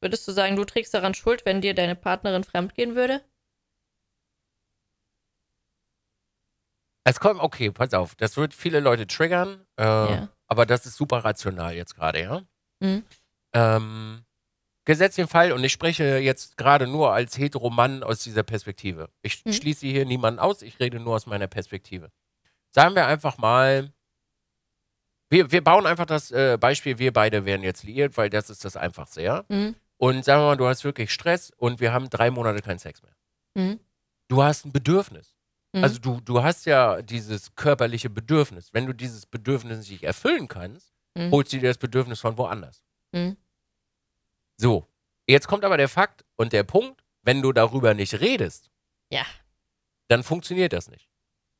[SPEAKER 2] Würdest du sagen, du trägst daran Schuld, wenn dir deine Partnerin fremdgehen würde?
[SPEAKER 1] Es kommt, okay, pass auf, das wird viele Leute triggern, äh, ja. aber das ist super rational jetzt gerade, ja? Mhm. Ähm, gesetzt den Fall, und ich spreche jetzt gerade nur als Heteroman aus dieser Perspektive. Ich mhm. schließe hier niemanden aus, ich rede nur aus meiner Perspektive. Sagen wir einfach mal, wir, wir bauen einfach das äh, Beispiel, wir beide werden jetzt liiert, weil das ist das Einfachste, ja? Mhm und sagen wir mal, du hast wirklich Stress und wir haben drei Monate keinen Sex mehr. Mhm. Du hast ein Bedürfnis. Mhm. Also du, du hast ja dieses körperliche Bedürfnis. Wenn du dieses Bedürfnis nicht erfüllen kannst, mhm. holst du dir das Bedürfnis von woanders. Mhm. So, jetzt kommt aber der Fakt und der Punkt, wenn du darüber nicht redest, ja. dann funktioniert das nicht.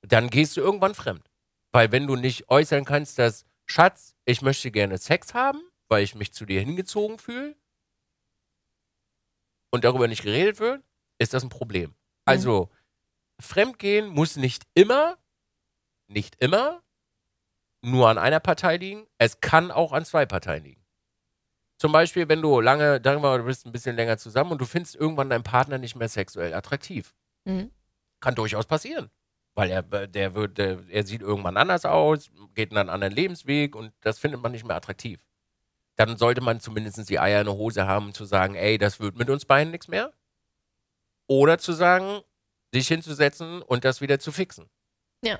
[SPEAKER 1] Dann gehst du irgendwann fremd. Weil wenn du nicht äußern kannst, dass, Schatz, ich möchte gerne Sex haben, weil ich mich zu dir hingezogen fühle, und darüber nicht geredet wird, ist das ein Problem. Also, mhm. Fremdgehen muss nicht immer, nicht immer nur an einer Partei liegen. Es kann auch an zwei Parteien liegen. Zum Beispiel, wenn du lange, sagen wir mal, du bist ein bisschen länger zusammen und du findest irgendwann deinen Partner nicht mehr sexuell attraktiv. Mhm. Kann durchaus passieren. Weil er, der wird, der, er sieht irgendwann anders aus, geht einen anderen Lebensweg und das findet man nicht mehr attraktiv dann sollte man zumindest die Eier in der Hose haben, zu sagen, ey, das wird mit uns beiden nichts mehr. Oder zu sagen, sich hinzusetzen und das wieder zu fixen. Ja.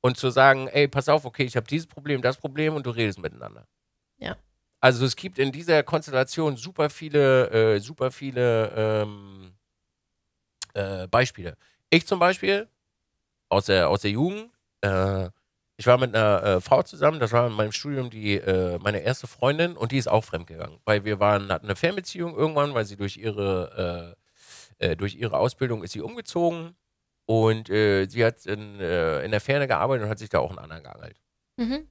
[SPEAKER 1] Und zu sagen, ey, pass auf, okay, ich habe dieses Problem, das Problem und du redest miteinander. Ja. Also es gibt in dieser Konstellation super viele, äh, super viele ähm, äh, Beispiele. Ich zum Beispiel aus der, aus der Jugend, äh, ich war mit einer äh, Frau zusammen, das war in meinem Studium die, äh, meine erste Freundin und die ist auch fremdgegangen, weil wir waren, hatten eine Fernbeziehung irgendwann, weil sie durch ihre, äh, äh durch ihre Ausbildung ist sie umgezogen und äh, sie hat in, äh, in der Ferne gearbeitet und hat sich da auch einen anderen geangelt. Mhm.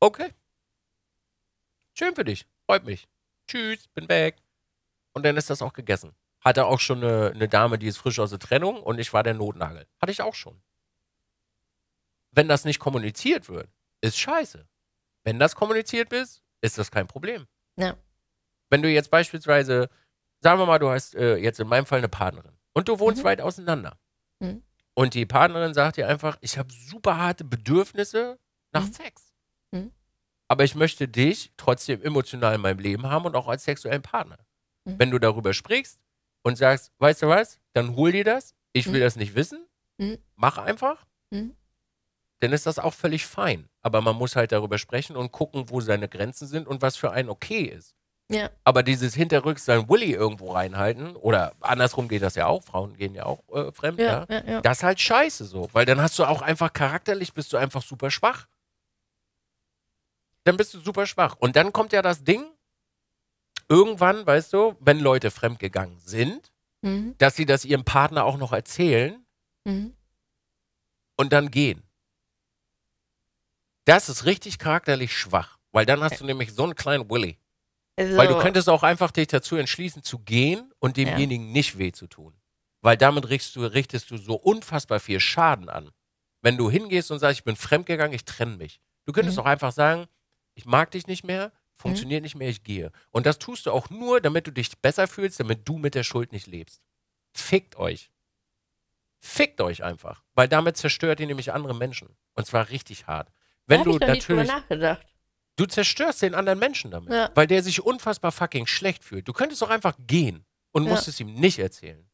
[SPEAKER 1] Okay. Schön für dich, freut mich. Tschüss, bin weg. Und dann ist das auch gegessen. Hatte auch schon eine, eine Dame, die ist frisch aus der Trennung und ich war der Notnagel. Hatte ich auch schon wenn das nicht kommuniziert wird, ist scheiße. Wenn das kommuniziert ist, ist das kein Problem. Ja. Wenn du jetzt beispielsweise, sagen wir mal, du hast äh, jetzt in meinem Fall eine Partnerin und du wohnst mhm. weit auseinander. Mhm. Und die Partnerin sagt dir einfach, ich habe super harte Bedürfnisse nach mhm. Sex. Mhm. Aber ich möchte dich trotzdem emotional in meinem Leben haben und auch als sexuellen Partner. Mhm. Wenn du darüber sprichst und sagst, weißt du was, dann hol dir das, ich will mhm. das nicht wissen, mach einfach Mhm dann ist das auch völlig fein. Aber man muss halt darüber sprechen und gucken, wo seine Grenzen sind und was für einen okay ist. Ja. Aber dieses hinterrücks sein Willy irgendwo reinhalten, oder andersrum geht das ja auch, Frauen gehen ja auch äh, fremd, ja, ja, ja, das ist halt scheiße so. Weil dann hast du auch einfach charakterlich bist du einfach super schwach. Dann bist du super schwach. Und dann kommt ja das Ding, irgendwann, weißt du, wenn Leute fremdgegangen sind, mhm. dass sie das ihrem Partner auch noch erzählen mhm. und dann gehen. Das ist richtig charakterlich schwach, weil dann hast du nämlich so einen kleinen Willy. So. Also weil du könntest auch einfach dich dazu entschließen, zu gehen und demjenigen ja. nicht weh zu tun. Weil damit richtest du, richtest du so unfassbar viel Schaden an. Wenn du hingehst und sagst, ich bin fremdgegangen, ich trenne mich. Du könntest mhm. auch einfach sagen, ich mag dich nicht mehr, funktioniert mhm. nicht mehr, ich gehe. Und das tust du auch nur, damit du dich besser fühlst, damit du mit der Schuld nicht lebst. Fickt euch. Fickt euch einfach. Weil damit zerstört ihr nämlich andere Menschen. Und zwar richtig hart. Wenn du ich natürlich. Nicht nachgedacht. Du zerstörst den anderen Menschen damit, ja. weil der sich unfassbar fucking schlecht fühlt. Du könntest doch einfach gehen und ja. musst es ihm nicht erzählen.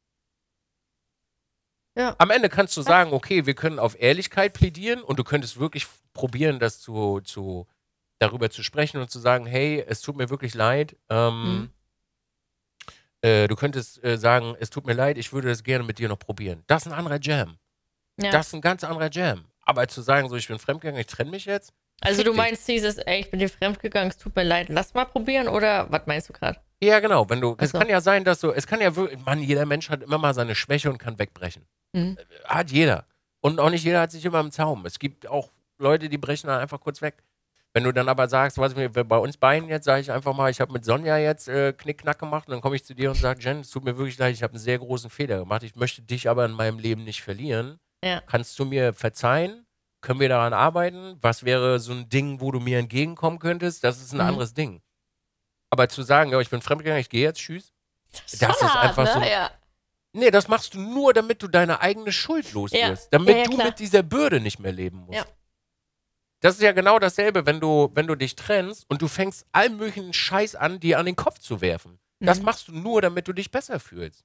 [SPEAKER 1] Ja. Am Ende kannst du sagen, okay, wir können auf Ehrlichkeit plädieren und du könntest wirklich probieren, das zu, zu darüber zu sprechen und zu sagen, hey, es tut mir wirklich leid. Ähm, mhm. äh, du könntest äh, sagen, es tut mir leid, ich würde das gerne mit dir noch probieren. Das ist ein anderer Jam.
[SPEAKER 2] Ja. Das ist ein ganz
[SPEAKER 1] anderer Jam. Aber zu sagen, so ich bin fremdgegangen, ich trenne mich jetzt. Also du meinst
[SPEAKER 2] dieses, ey, ich bin dir fremdgegangen, es tut mir leid, lass mal probieren oder
[SPEAKER 1] was meinst du gerade? Ja, genau. Wenn du, also. es kann ja sein, dass du, es kann ja wirklich, man, jeder Mensch hat immer mal seine Schwäche und kann wegbrechen. Mhm. Äh, hat jeder. Und auch nicht jeder hat sich immer im Zaum. Es gibt auch Leute, die brechen dann einfach kurz weg. Wenn du dann aber sagst, was mir bei uns beiden jetzt, sage ich einfach mal, ich habe mit Sonja jetzt äh, Knickknack gemacht und dann komme ich zu dir und sage, Jen, es tut mir wirklich leid, ich habe einen sehr großen Fehler gemacht. Ich möchte dich aber in meinem Leben nicht verlieren. Ja. Kannst du mir verzeihen? Können wir daran arbeiten? Was wäre so ein Ding, wo du mir entgegenkommen könntest? Das ist ein mhm. anderes Ding. Aber zu sagen, ja, ich bin fremdgegangen, ich gehe jetzt, tschüss. Das, das ist einfach ne? so. Ja. Nee, das machst du nur, damit du deine eigene Schuld los ja. wirst. Damit ja, du mit dieser Bürde nicht mehr leben musst. Ja. Das ist ja genau dasselbe, wenn du, wenn du dich trennst und du fängst allen möglichen Scheiß an, dir an den Kopf zu werfen. Mhm. Das machst du nur, damit du dich besser fühlst.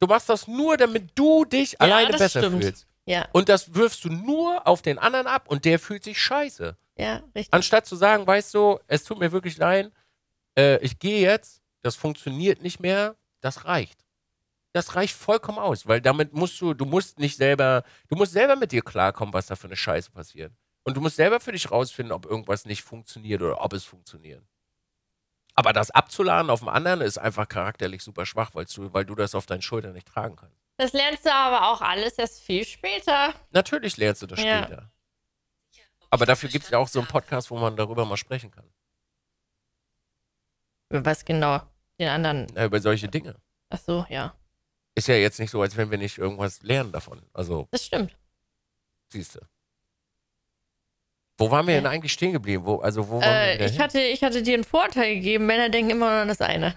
[SPEAKER 1] Du machst das nur, damit du dich ja, alleine besser stimmt. fühlst. Ja. Und das wirfst du nur auf den anderen ab und der fühlt sich scheiße. Ja, richtig. Anstatt zu sagen, weißt du, es tut mir wirklich leid, äh, ich gehe jetzt, das funktioniert nicht mehr, das reicht. Das reicht vollkommen aus, weil damit musst du, du musst nicht selber, du musst selber mit dir klarkommen, was da für eine Scheiße passiert. Und du musst selber für dich rausfinden, ob irgendwas nicht funktioniert oder ob es funktioniert. Aber das abzuladen auf den anderen ist einfach charakterlich super schwach, weil du, weil du das auf deinen Schultern nicht tragen kannst.
[SPEAKER 2] Das lernst du aber auch alles erst viel später.
[SPEAKER 1] Natürlich lernst du das ja. später. Aber dafür gibt es ja auch so einen Podcast, wo man darüber mal sprechen kann.
[SPEAKER 2] Über was genau? Den anderen? Na, über solche Dinge. Ach so, ja.
[SPEAKER 1] Ist ja jetzt nicht so, als wenn wir nicht irgendwas lernen davon. Also. Das stimmt. Siehst du. Wo waren wir denn eigentlich stehen geblieben? Wo, also wo äh, ich,
[SPEAKER 2] hatte, ich hatte dir einen Vorteil gegeben. Männer denken immer nur an das eine.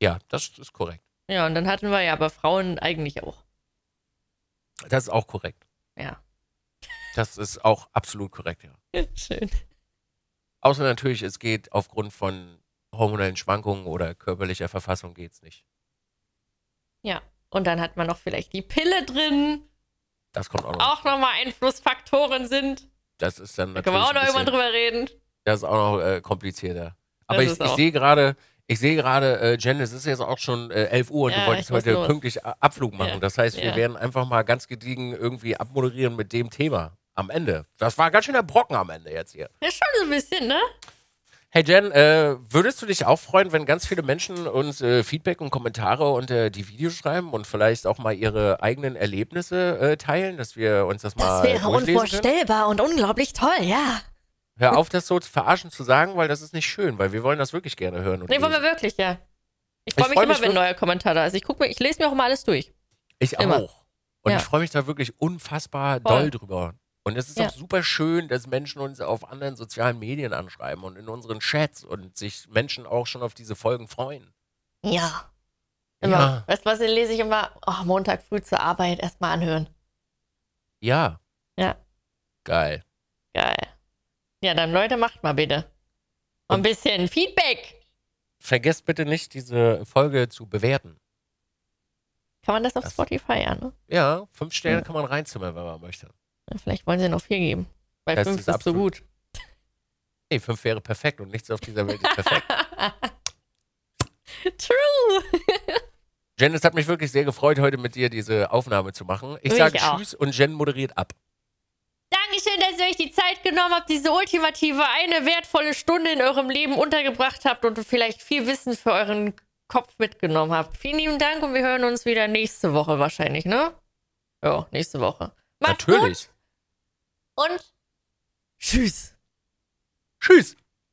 [SPEAKER 1] Ja, das ist korrekt.
[SPEAKER 2] Ja, und dann hatten wir ja aber Frauen eigentlich auch.
[SPEAKER 1] Das ist auch korrekt. Ja. Das ist auch absolut korrekt, ja. <laughs> Schön. Außer natürlich, es geht aufgrund von hormonellen Schwankungen oder körperlicher Verfassung geht's nicht.
[SPEAKER 2] Ja, und dann hat man noch vielleicht die Pille drin. Das kommt auch noch. Auch nochmal Einflussfaktoren sind.
[SPEAKER 1] Das ist dann natürlich. Da können wir auch noch irgendwann
[SPEAKER 2] drüber reden.
[SPEAKER 1] Das ist auch noch äh, komplizierter. Aber ich, ich sehe gerade, ich sehe gerade, äh, Jen, es ist jetzt auch schon äh, 11 Uhr und ja, du wolltest heute los. pünktlich äh, Abflug machen. Ja. Das heißt, wir ja. werden einfach mal ganz gediegen irgendwie abmoderieren mit dem Thema am Ende. Das war ganz schön der Brocken am Ende jetzt hier.
[SPEAKER 2] Ja, schon so ein bisschen, ne?
[SPEAKER 1] Hey Jen, äh, würdest du dich auch freuen, wenn ganz viele Menschen uns äh, Feedback und Kommentare unter äh, die Videos schreiben und vielleicht auch mal ihre eigenen Erlebnisse äh, teilen, dass wir uns das, das mal Das wäre unvorstellbar
[SPEAKER 2] können? und unglaublich toll, ja.
[SPEAKER 1] Hör auf, das so zu verarschen zu sagen, weil das ist nicht schön, weil wir wollen das wirklich gerne hören. Und nee, wollen
[SPEAKER 2] wir wirklich, ja. Ich freue mich, freu mich, immer, wenn neuer Kommentar da ist. Ich, guck mir, ich lese mir auch mal alles durch.
[SPEAKER 1] Ich immer. auch. Und ja. ich freue mich da wirklich unfassbar Voll. doll drüber. Und es ist ja. auch super schön, dass Menschen uns auf anderen sozialen Medien anschreiben und in unseren Chats und sich Menschen auch schon auf diese Folgen freuen.
[SPEAKER 2] Ja. Immer. Ja. Weißt du, was lese ich immer? Oh, Montag früh zur Arbeit erstmal anhören. Ja. Ja.
[SPEAKER 1] Geil. Geil.
[SPEAKER 2] Ja, dann Leute, macht mal bitte. ein bisschen Feedback.
[SPEAKER 1] Vergesst bitte nicht, diese Folge zu bewerten.
[SPEAKER 2] Kann man das auf das Spotify, ja, ne?
[SPEAKER 1] Ja, fünf Sterne ja. kann man reinzimmern, wenn man möchte. Ja, vielleicht
[SPEAKER 2] wollen sie noch vier geben. Bei das fünf ist, ist so gut.
[SPEAKER 1] Nee, fünf wäre perfekt und nichts auf dieser Welt ist perfekt. <laughs> True. Jen, es <laughs> hat mich wirklich sehr gefreut, heute mit dir diese Aufnahme zu machen. Ich, sage Tschüss und Jen moderiert ab.
[SPEAKER 2] Dankeschön, dass ihr euch die Zeit genommen habt, diese ultimative, eine wertvolle Stunde in eurem Leben untergebracht habt und vielleicht viel Wissen für euren Kopf mitgenommen habt. Vielen lieben Dank und wir hören uns wieder nächste Woche wahrscheinlich, ne? Ja, nächste Woche. Macht's Natürlich. Gut und tschüss. Tschüss.